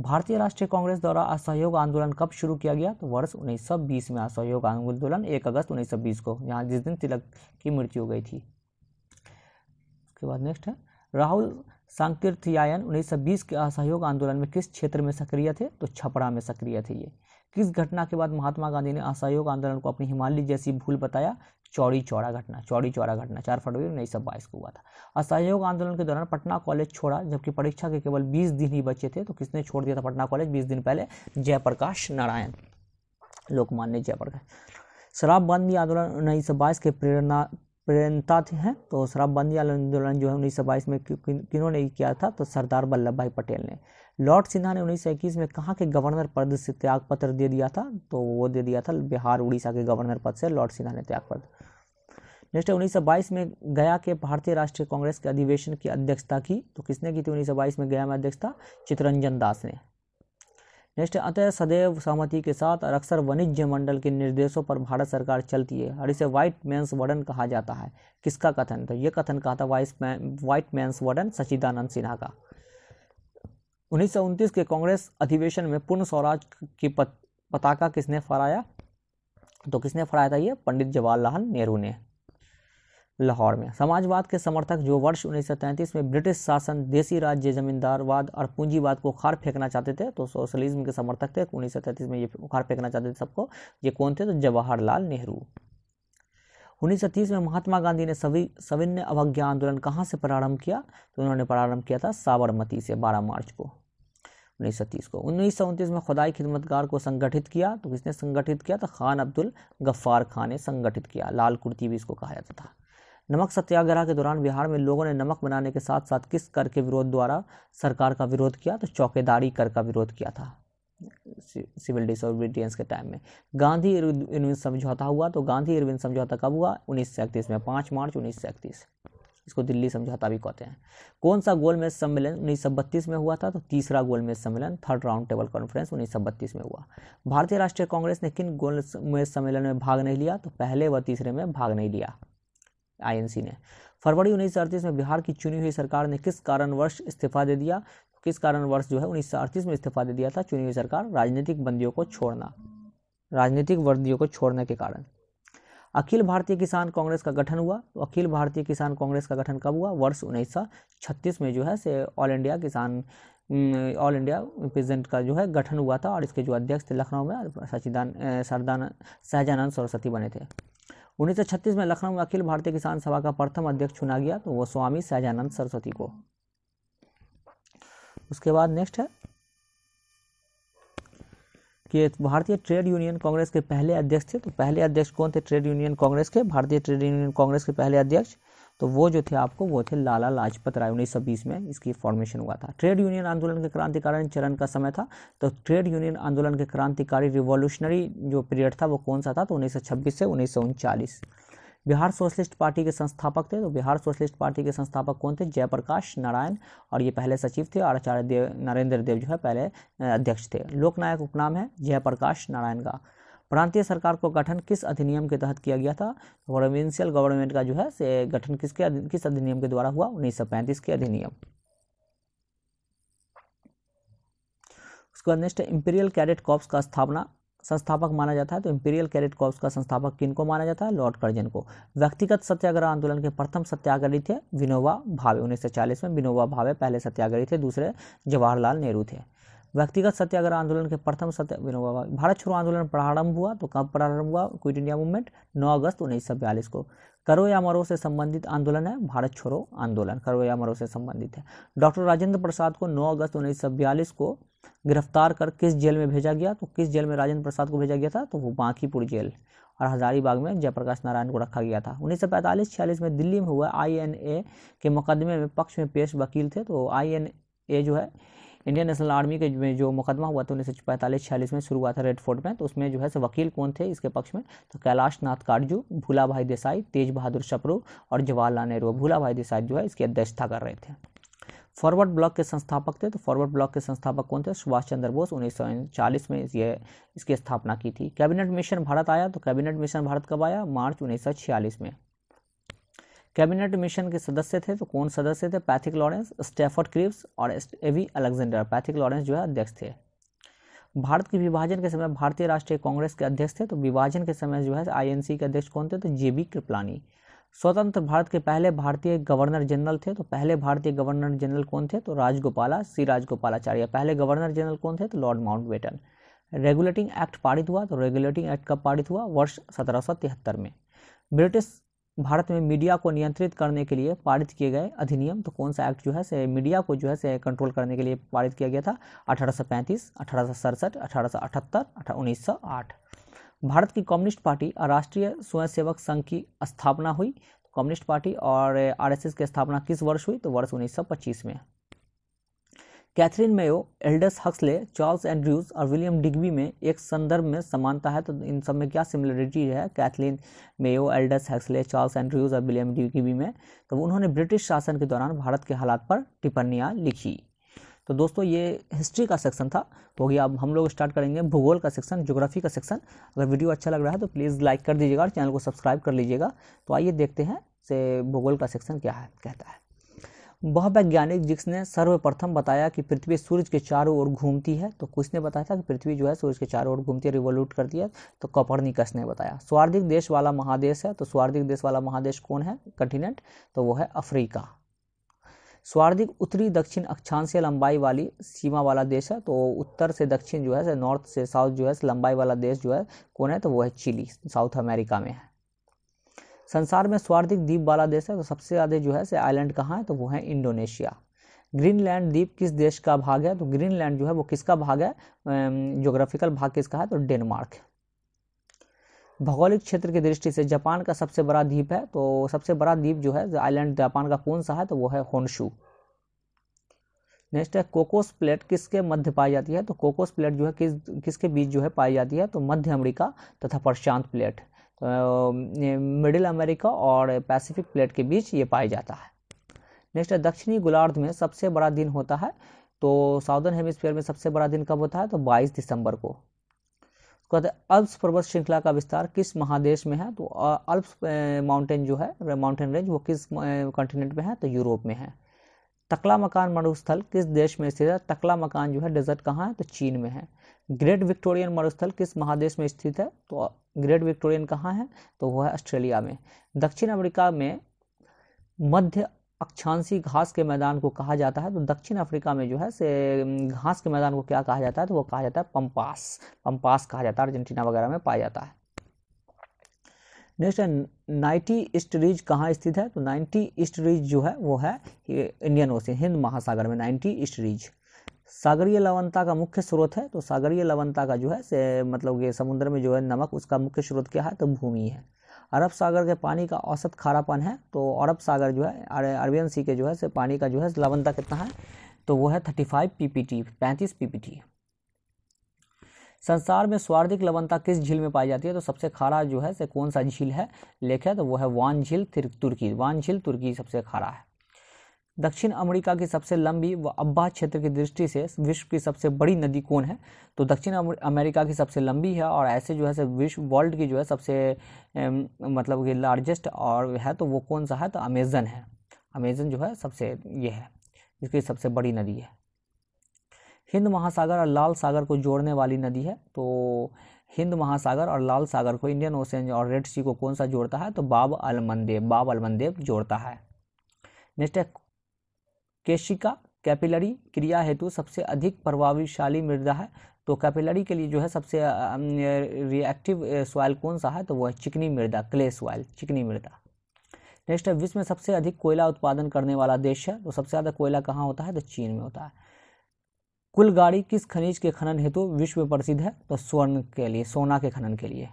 A: भारतीय राष्ट्रीय कांग्रेस द्वारा असहयोग आंदोलन कब शुरू किया गया तो वर्ष 1920 में असहयोग आंदोलन 1 अगस्त 1920 को यहाँ जिस दिन तिलक की मृत्यु हो गई थी उसके बाद नेक्स्ट है राहुल सांकीर्थियायन 1920 के असहयोग आंदोलन में किस क्षेत्र में सक्रिय थे तो छपरा में सक्रिय थे ये किस घटना के बाद महात्मा गांधी ने असहयोग आंदोलन को अपनी हिमालय जैसी भूल बताया चौड़ी चौड़ा घटना चौड़ी चौड़ा घटना चार फरवरी उन्नीस सौ बाईस को हुआ था असहयोग आंदोलन के दौरान पटना कॉलेज छोड़ा जबकि परीक्षा के केवल बीस दिन ही बचे थे तो किसने छोड़ दिया था पटना कॉलेज बीस दिन पहले जयप्रकाश नारायण लोकमान्य जयप्रकाश शराबबंदी आंदोलन उन्नीस सौ बाईस के प्रेरणा प्रेरणता हैं तो शराबबंदी आंदोलन जो है उन्नीस सौ बाईस में किन्होंने किया था तो सरदार वल्लभ भाई पटेल ने लॉर्ड सिन्हा ने उन्नीस सौ इक्कीस में कहाँ के गवर्नर पद से त्याग पत्र दे दिया था तो वो दे दिया था बिहार उड़ीसा के गवर्नर पद से लॉर्ड सिन्हा ने त्याग पत्र नेक्स्ट है उन्नीस सौ बाईस में गया के भारतीय राष्ट्रीय कांग्रेस के अधिवेशन की अध्यक्षता की तो किसने की थी उन्नीस सौ बाईस में गया में अध्यक्षता चितरंजन दास ने नेक्स्ट अतः सदैव सहमति के साथ और अक्सर वाणिज्य मंडल के निर्देशों पर भारत सरकार चलती है और इसे व्हाइट मैंस वर्डन कहा जाता है किसका कथन तो ये कथन कहा था wise man white man's burden Sachchidananda Sinha का उन्नीस के कांग्रेस अधिवेशन में पूर्ण स्वराज की पताका किसने फहराया तो किसने फहराया था ये पंडित जवाहरलाल नेहरू ने लाहौर में समाजवाद के समर्थक जो वर्ष उन्नीस में ब्रिटिश शासन देसी राज्य जमींदारवाद और पूंजीवाद को उखाड़ फेंकना चाहते थे तो सोशलिज्म के समर्थक थे उन्नीस में ये उखाड़ फेंकना चाहते थे सबको ये कौन थे तो जवाहरलाल नेहरू उन्नीस में महात्मा गांधी ने सभी सविन्य अवज्ञा आंदोलन कहाँ से प्रारंभ किया तो उन्होंने प्रारंभ किया था साबरमती से 12 मार्च को उन्नीस को उन्नीस में खुदाई खिदमतगार को संगठित किया तो किसने संगठित किया तो खान अब्दुल गफ्फार खान ने संगठित किया लाल कुर्ती भी इसको कहा जाता था नमक सत्याग्रह के दौरान बिहार में लोगों ने नमक बनाने के साथ साथ किस कर के विरोध द्वारा सरकार का विरोध किया तो चौकीदारी कर का विरोध किया था सिविल डिसोबीडियंस के टाइम में गांधी इरविन समझौता हुआ तो गांधी इरविन समझौता कब हुआ उन्नीस में पाँच मार्च उन्नीस इसको दिल्ली समझौता भी कहते हैं कौन सा गोलमेज सम्मेलन उन्नीस में हुआ था तो तीसरा गोलमेज सम्मेलन थर्ड राउंड टेबल कॉन्फ्रेंस उन्नीस में हुआ भारतीय राष्ट्रीय कांग्रेस ने किन गोलमेज सम्मेलन में भाग नहीं लिया तो पहले व तीसरे में भाग नहीं लिया आईएनसी ने फरवरी उन्नीस में बिहार की चुनी हुई सरकार ने किस कारणवश इस्तीफा दे दिया तो किस कारणवश जो है उन्नीस में इस्तीफा दे दिया था चुनी हुई सरकार राजनीतिक बंदियों को छोड़ना राजनीतिक वर्दियों को छोड़ने के कारण अखिल भारतीय किसान कांग्रेस का गठन हुआ तो अखिल भारतीय किसान कांग्रेस का गठन कब हुआ वर्ष उन्नीस में जो है से all India Kisan all India present का जो है गठन हुआ था और इसके जो अध्यक्ष थे लखनऊ में सचिदान सरदान सहजानंद सरस्वती बने थे 1936 में लखनऊ में अखिल भारतीय किसान सभा का प्रथम अध्यक्ष चुना गया तो वो स्वामी सहजानंद सरस्वती को उसके बाद नेक्स्ट है कि भारतीय ट्रेड यूनियन कांग्रेस के पहले अध्यक्ष थे तो पहले अध्यक्ष कौन थे ट्रेड यूनियन कांग्रेस के भारतीय ट्रेड यूनियन कांग्रेस के पहले अध्यक्ष तो वो जो थे आपको वो थे लाला लाजपत राय उन्नीस सौ बीस में इसकी फॉर्मेशन हुआ था ट्रेड यूनियन आंदोलन के क्रांतिकारी चरण का समय था तो ट्रेड यूनियन आंदोलन के क्रांतिकारी रिवॉल्यूशनरी जो पीरियड था वो कौन सा था तो उन्नीस सौ छब्बीस से उन्नीस सौ उनचालीस बिहार सोशलिस्ट पार्टी के संस्थापक थे तो बिहार सोशलिस्ट पार्टी के संस्थापक कौन थे जयप्रकाश नारायण और ये पहले सचिव थे और आचार्य देव नरेंद्र देव जो है पहले अध्यक्ष थे लोकनायक उपनाम है जयप्रकाश नारायण का प्रांतीय सरकार को गठन किस अधिनियम के तहत किया गया था प्रोविंशियल गवर्नमेंट का जो है से गठन किसके किस अधिनियम के द्वारा हुआ उन्नीस के अधिनियम उसके बाद नेक्स्ट इंपीरियल कैडेट कॉप्स का स्थापना संस्थापक माना जाता है तो इंपीरियल कैडेट कॉर्प्स का संस्थापक किन को माना जाता है लॉर्ड कर्जन को व्यक्तिगत सत्याग्रह आंदोलन के प्रथम सत्याग्रही थे विनोबा भावे उन्नीस में विनोबा भावे पहले सत्याग्रही थे दूसरे जवाहरलाल नेहरू थे व्यक्तिगत सत्याग्रह आंदोलन के प्रथम सत्य भारत छोड़ो आंदोलन प्रारंभ हुआ तो कब प्रारंभ हुआ क्विट इंडिया मूवमेंट 9 अगस्त उन्नीस को करो या मरो से संबंधित आंदोलन है भारत छोड़ो आंदोलन करो या मरो से संबंधित है डॉक्टर राजेंद्र प्रसाद को 9 अगस्त उन्नीस को गिरफ्तार कर किस जेल में भेजा गया तो किस जेल में राजेंद्र प्रसाद को भेजा गया था तो वो बांकीपुर जेल और हजारीबाग में जयप्रकाश नारायण को रखा गया था उन्नीस सौ पैंतालीस छियालीस में दिल्ली में हुआ आईएनए के मुकदमे में पक्ष में पेश वकील थे तो आईएनए जो है इंडियन नेशनल आर्मी के जो, जो मुकदमा हुआ था उन्नीस सौ पैंतालीस छियालीस में शुरू हुआ था रेड फोर्ट में तो उसमें जो है वकील कौन थे इसके पक्ष में तो कैलाश नाथ काटजू भूला भाई देसाई तेज बहादुर शपरू और जवाहरलाल नेहरू भूला भाई देसाई जो है इसकी अध्यक्षता कर रहे थे फॉरवर्ड ब्लॉक के संस्थापक थे तो फॉरवर्ड ब्लॉक के संस्थापक कौन थे सुभाष चंद्र बोस उन्नीस में ये इसकी स्थापना की थी कैबिनेट मिशन भारत आया तो कैबिनेट मिशन भारत कब आया मार्च उन्नीस में कैबिनेट मिशन के सदस्य थे तो कौन सदस्य थे पैथिक लॉरेंस स्टेफर्ड क्रिप्स और एवी अलेक्जेंडर पैथिक लॉरेंस जो है अध्यक्ष थे भारत के विभाजन के समय भारतीय राष्ट्रीय कांग्रेस के अध्यक्ष थे तो विभाजन के समय जो है आईएनसी के अध्यक्ष कौन थे तो जे बी कृपलानी स्वतंत्र भारत के पहले भारतीय गवर्नर जनरल थे तो पहले भारतीय गवर्नर जनरल कौन थे तो राजगोपाला सी राजगोपालाचार्य पहले गवर्नर जनरल कौन थे तो लॉर्ड माउंट रेगुलेटिंग एक्ट पारित हुआ तो रेगुलेटिंग एक्ट कब पारित हुआ वर्ष सत्रह में ब्रिटिश भारत में मीडिया को नियंत्रित करने के लिए पारित किए गए अधिनियम तो कौन सा एक्ट जो है से मीडिया को जो है से कंट्रोल करने के लिए पारित किया गया था अठारह सौ पैंतीस अठारह सौ सड़सठ अठारह सौ अठहत्तर उन्नीस सौ आठ भारत की कम्युनिस्ट पार्टी राष्ट्रीय स्वयंसेवक संघ की स्थापना हुई कम्युनिस्ट पार्टी और आरएसएस की स्थापना किस वर्ष हुई तो वर्ष 1925 में Katherine Mayo Aldous Huxley Charles Andrews और विलियम डिग्बी में एक संदर्भ में समानता है तो इन सब में क्या सिमिलरिटी है Katherine Mayo Aldous Huxley Charles Andrews और विलियम डिग्बी में तो उन्होंने ब्रिटिश शासन के दौरान भारत के हालात पर टिप्पणियाँ लिखी तो दोस्तों ये हिस्ट्री का सेक्शन था हो तो गया अब हम लोग स्टार्ट करेंगे भूगोल का सेक्शन ज्योग्राफी का सेक्शन अगर वीडियो अच्छा लग रहा है तो प्लीज़ लाइक कर दीजिएगा और चैनल को सब्सक्राइब कर लीजिएगा तो आइए देखते हैं से भूगोल का सेक्शन क्या है कहता है वह वैज्ञानिक जिसने सर्वप्रथम बताया कि पृथ्वी सूर्य के चारों ओर घूमती है तो किसने बताया था कि पृथ्वी जो है सूर्य के चारों ओर घूमती है रिवोल्यूट करती है तो कॉपरनिकस ने बताया स्वार्धिक देश वाला महादेश है तो स्वार्धिक देश वाला महादेश कौन है कंटिनेंट तो वो है अफ्रीका स्वार्धिक उत्तरी दक्षिण अक्षांशीय लंबाई वाली सीमा वाला देश है तो उत्तर से दक्षिण जो है नॉर्थ से साउथ जो है लंबाई वाला देश जो है कौन है तो वो है चिली साउथ अमेरिका में है संसार में स्वार्थिक द्वीप वाला देश है तो सबसे ज़्यादा जो है से आइलैंड कहाँ है तो वो है इंडोनेशिया ग्रीनलैंड द्वीप किस देश का भाग है तो ग्रीनलैंड जो है वो किसका भाग है जोग्राफिकल भाग किसका है तो डेनमार्क भौगोलिक क्षेत्र की दृष्टि से जापान का सबसे बड़ा द्वीप है तो सबसे बड़ा द्वीप जो है आइलैंड जापान का कौन सा है तो वो है होनशू नेक्स्ट है कोकोस प्लेट किसके मध्य पाई जाती है तो कोकोस प्लेट जो है किस किसके बीच जो है पाई जाती है तो मध्य अमेरिका तथा प्रशांत प्लेट मिडिल अमेरिका और पैसिफिक प्लेट के बीच ये पाया जाता है नेक्स्ट दक्षिणी गोलार्ध में सबसे बड़ा दिन होता है तो साउदर्न हेमिस्फीयर में सबसे बड़ा दिन कब होता है तो 22 दिसंबर को उसके बाद अल्प्स पर्वत श्रृंखला का विस्तार किस महादेश में है तो अल्प्स माउंटेन जो है माउंटेन रेंज वो किस कॉन्टिनेंट में है तो यूरोप में है तकला मकान मरुस्थल किस देश में स्थित है तकला मकान जो है डेजर्ट कहाँ है तो चीन में है ग्रेट विक्टोरियन मरुस्थल किस महादेश में स्थित है तो ग्रेट विक्टोरियन कहाँ है तो वह है ऑस्ट्रेलिया में दक्षिण अमेरिका में मध्य अक्षांशी घास के मैदान को कहा जाता है तो दक्षिण अफ्रीका में जो है से घास के मैदान को क्या कहा जाता है तो वो कहा जाता है पंपास पंपास कहा जाता है अर्जेंटीना वगैरह में पाया जाता है नेक्स्ट है नाइन्टी ईस्ट रिज कहाँ स्थित है तो नाइन्टी ईस्ट रिज जो है वो है इंडियन ओशन हिंद महासागर में नाइन्टी ईस्ट रिज सागरीय लवणता का मुख्य स्रोत है तो सागरीय लवणता का जो है से मतलब ये समुद्र में जो है नमक उसका मुख्य स्रोत क्या है तो भूमि है अरब सागर के पानी का औसत खारापन है तो अरब सागर जो है अरबियन सी के जो है से पानी का जो है लवणता कितना है तो वो है thirty five P P T पैंतीस पी पी टी संसार में स्वार्धिक लवणता किस झील में पाई जाती है तो सबसे खारा जो है से कौन सा झील है लेख है तो वो है वान झील तुर्की वान झील तुर्की सबसे खारा है दक्षिण अमेरिका की सबसे लंबी व अब्बा क्षेत्र की दृष्टि से विश्व की सबसे बड़ी नदी कौन है तो दक्षिण अमेरिका की सबसे लंबी है और ऐसे जो है से विश्व वर्ल्ड की जो है सबसे मतलब कि लार्जेस्ट और है तो वो कौन सा है तो अमेजन है अमेजन जो है सबसे ये है जिसकी सबसे बड़ी नदी है हिंद महासागर और लाल सागर को जोड़ने वाली नदी है तो हिंद महासागर और लाल सागर को इंडियन ओशन और रेड सी को कौन सा जोड़ता है तो बाब अलमनदेव बाब अलमनदेव जोड़ता है नेक्स्ट है केशिका कैपिलरी क्रिया हेतु सबसे अधिक प्रभावशाली मृदा है तो कैपिलरी के लिए जो है सबसे रिएक्टिव सॉइल कौन सा है तो वो है चिकनी मृदा क्ले सॉइल चिकनी मृदा नेक्स्ट है विश्व में सबसे अधिक कोयला उत्पादन करने वाला देश है तो सबसे ज़्यादा कोयला कहाँ होता है तो चीन में होता है कुल गाड़ी किस खनिज के खनन हेतु विश्व प्रसिद्ध है तो स्वर्ण के लिए सोना के खनन के लिए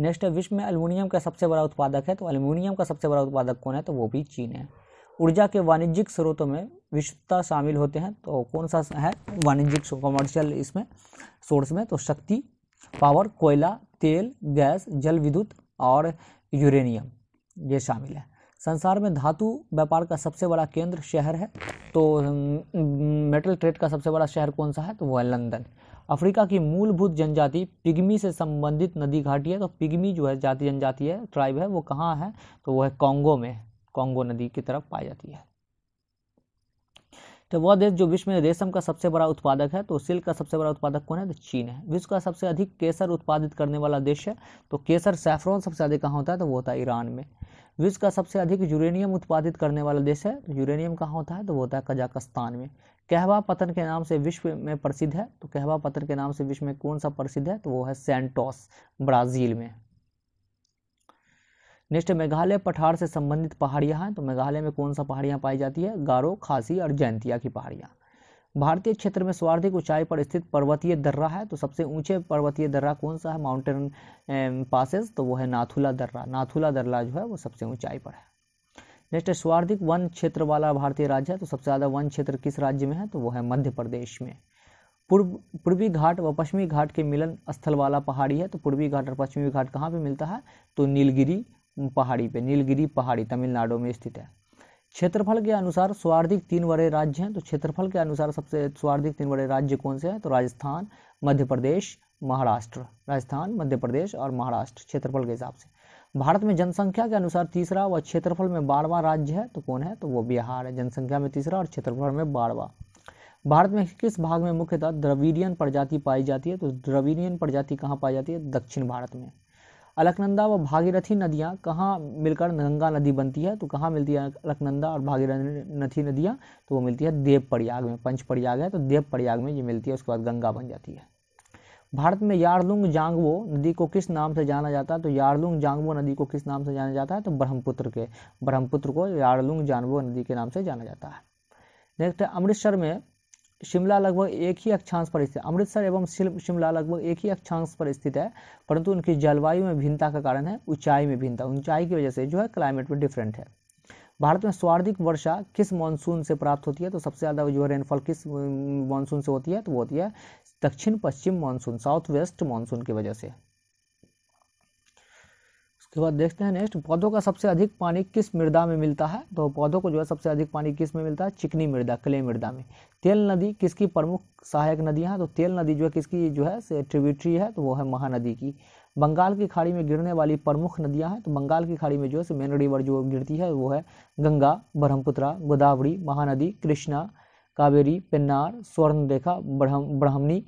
A: नेक्स्ट है विश्व में अल्मोनियम का सबसे बड़ा उत्पादक है तो अल्मोनियम का सबसे बड़ा उत्पादक कौन है तो वो भी चीन है ऊर्जा के वाणिज्यिक स्रोतों में विश्वता शामिल होते हैं तो कौन सा है वाणिज्यिक कॉमर्शियल इसमें सोर्स में तो शक्ति पावर कोयला तेल गैस जल विद्युत और यूरेनियम ये शामिल है संसार में धातु व्यापार का सबसे बड़ा केंद्र शहर है तो मेटल ट्रेड का सबसे बड़ा शहर कौन सा है तो वह है लंदन अफ्रीका की मूलभूत जनजाति पिग्मी से संबंधित नदी घाटी है तो पिग्मी जो है जाति जनजाति है ट्राइब है वो कहाँ है तो वह कॉन्गो में कॉन्गो नदी की तरफ पाई जाती है तो वह देश जो विश्व में रेशम का सबसे बड़ा उत्पादक है तो सिल्क का सबसे बड़ा उत्पादक कौन है तो चीन है विश्व का सबसे अधिक केसर उत्पादित करने वाला देश है तो केसर सैफ्रॉन सबसे अधिक कहाँ होता है तो वो होता है ईरान में विश्व का सबसे अधिक यूरेनियम उत्पादित करने वाला देश है तो यूरेनियम कहाँ होता है तो वो होता है कजाकिस्तान में कहवा पतन के नाम से विश्व में प्रसिद्ध है तो कहवा पतन के नाम से विश्व में कौन सा प्रसिद्ध है तो वो है सेंटोस ब्राज़ील में नेक्स्ट मेघालय पठार से संबंधित पहाड़ियां हैं तो मेघालय में कौन सा पहाड़ियाँ पाई जाती है गारो खासी और जैंतिया की पहाड़ियाँ भारतीय क्षेत्र में सर्वाधिक ऊंचाई पर स्थित पर्वतीय दर्रा है तो सबसे ऊंचे पर्वतीय दर्रा कौन सा है माउंटेन पासेस eh, तो वो है नाथुला दर्रा नाथुला दर्रा जो है वो सबसे ऊंचाई पर है नेक्स्ट सर्वाधिक वन क्षेत्र वाला भारतीय राज्य है तो सबसे ज़्यादा वन क्षेत्र किस राज्य में है तो वो है मध्य प्रदेश में पूर्व पूर्वी घाट व पश्चिमी घाट के मिलन स्थल वाला पहाड़ी है तो पूर्वी घाट और पश्चिमी घाट कहाँ पे मिलता है तो नीलगिरी पहाड़ी पे नीलगिरी पहाड़ी तमिलनाडु में स्थित है क्षेत्रफल के अनुसार स्वार्धिक तीन बड़े राज्य हैं तो क्षेत्रफल के अनुसार सबसे स्वार्धिक तीन बड़े राज्य कौन से हैं तो राजस्थान मध्य प्रदेश महाराष्ट्र राजस्थान मध्य प्रदेश और महाराष्ट्र क्षेत्रफल के हिसाब से भारत में जनसंख्या के अनुसार तीसरा व क्षेत्रफल में बारहवा राज्य है तो कौन है तो वो बिहार है जनसंख्या में तीसरा और क्षेत्रफल में बारहवा भारत में किस भाग में मुख्यतः द्रविडियन प्रजाति पाई जाती है तो द्रविडियन प्रजाति कहाँ पाई जाती है दक्षिण भारत में अलकनंदा व भागीरथी नदियाँ कहाँ मिलकर गंगा नदी बनती है तो कहाँ मिलती है अलकनंदा और भागीरथी नदियाँ तो वो मिलती है देव प्रयाग में पंच प्रयाग है तो देव प्रयाग में ये मिलती है उसके बाद गंगा बन जाती है भारत में यारलुंग जांगवो नदी को किस नाम से जाना जाता है तो यारलुंग जांगवो नदी को किस नाम से जाना जाता है तो ब्रह्मपुत्र के ब्रह्मपुत्र को यारलुंग जानवो नदी के नाम से जाना जाता है नेक्स्ट है अमृतसर में शिमला लगभग एक ही अक्षांश पर स्थित अमृतसर एवं शिमला लगभग एक ही अक्षांश पर स्थित है परंतु उनकी जलवायु में भिन्नता का कारण है ऊंचाई में भिन्नता ऊंचाई की वजह से जो है क्लाइमेट में डिफरेंट है भारत में सर्वाधिक वर्षा किस मानसून से प्राप्त होती है तो सबसे ज़्यादा जो है रेनफॉल किस मानसून से होती है तो वो होती है दक्षिण पश्चिम मानसून साउथ वेस्ट मानसून की वजह से उसके बाद देखते हैं नेक्स्ट पौधों का सबसे अधिक पानी किस मृदा में मिलता है तो पौधों को जो है सबसे अधिक पानी किस में मिलता है चिकनी मृदा क्ले मृदा में तेल नदी किसकी प्रमुख सहायक नदियाँ हैं तो तेल नदी जो है किसकी जो है ट्रिब्यूटरी है तो वो है महानदी की बंगाल की खाड़ी में गिरने वाली प्रमुख नदियाँ हैं तो बंगाल की खाड़ी में जो है मेन रिवर जो गिरती है वो है गंगा ब्रह्मपुत्रा गोदावरी महानदी कृष्णा कावेरी पेन्नार स्वर्ण रेखा ब्रह्मणी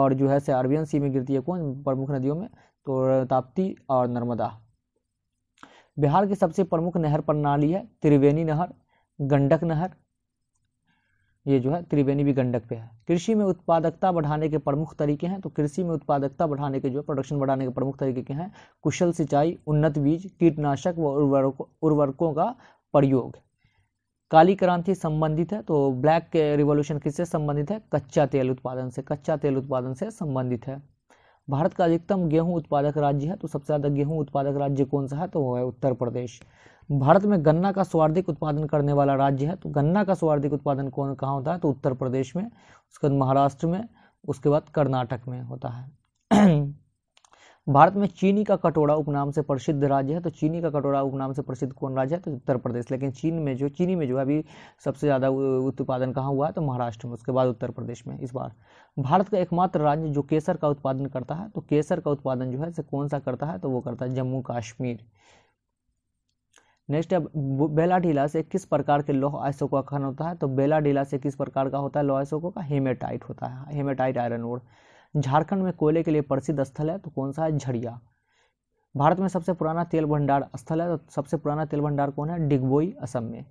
A: और जो है से अरबियन सी में गिरती है कौन प्रमुख नदियों में तो ताप्ती और नर्मदा बिहार की सबसे प्रमुख नहर प्रणाली है त्रिवेणी नहर गंडक नहर ये जो है त्रिवेणी भी गंडक पे है कृषि में उत्पादकता बढ़ाने के प्रमुख तरीके हैं तो कृषि में उत्पादकता बढ़ाने के जो है प्रोडक्शन बढ़ाने के प्रमुख तरीके के हैं कुशल सिंचाई उन्नत बीज कीटनाशक व उर्वरकों उर्वरकों का प्रयोग काली क्रांति संबंधित है तो ब्लैक रिवोल्यूशन किससे संबंधित है कच्चा तेल उत्पादन से कच्चा तेल उत्पादन से संबंधित है भारत का अधिकतम गेहूं उत्पादक राज्य है तो सबसे ज़्यादा गेहूं उत्पादक राज्य कौन सा है तो वो है उत्तर प्रदेश भारत में गन्ना का सर्वाधिक उत्पादन करने वाला राज्य है तो गन्ना का सर्वाधिक उत्पादन कौन कहाँ होता है तो उत्तर प्रदेश में उसके बाद महाराष्ट्र में उसके बाद कर्नाटक में होता है भारत में चीनी का कटोरा उपनाम से प्रसिद्ध राज्य है तो चीनी का कटोरा उपनाम से प्रसिद्ध कौन राज्य है तो उत्तर प्रदेश लेकिन चीन में जो चीनी में जो है अभी सबसे ज़्यादा उत्पादन कहाँ हुआ है तो महाराष्ट्र में उसके बाद उत्तर प्रदेश में इस बार भारत का एकमात्र राज्य जो केसर का उत्पादन करता है तो केसर का उत्पादन जो है इसे कौन सा करता है तो वो करता है जम्मू कश्मीर नेक्स्ट है बेला ढीला से किस प्रकार के लोह आइसोको का खन होता है तो बेला ढीला से किस प्रकार का होता है लोह आइसोको का हेमेटाइट होता है हेमेटाइट आयरन ओर झारखंड में कोयले के लिए प्रसिद्ध स्थल है तो कौन सा है झरिया भारत में सबसे पुराना तेल भंडार स्थल है तो सबसे पुराना तेल भंडार कौन है डिगबोई असम में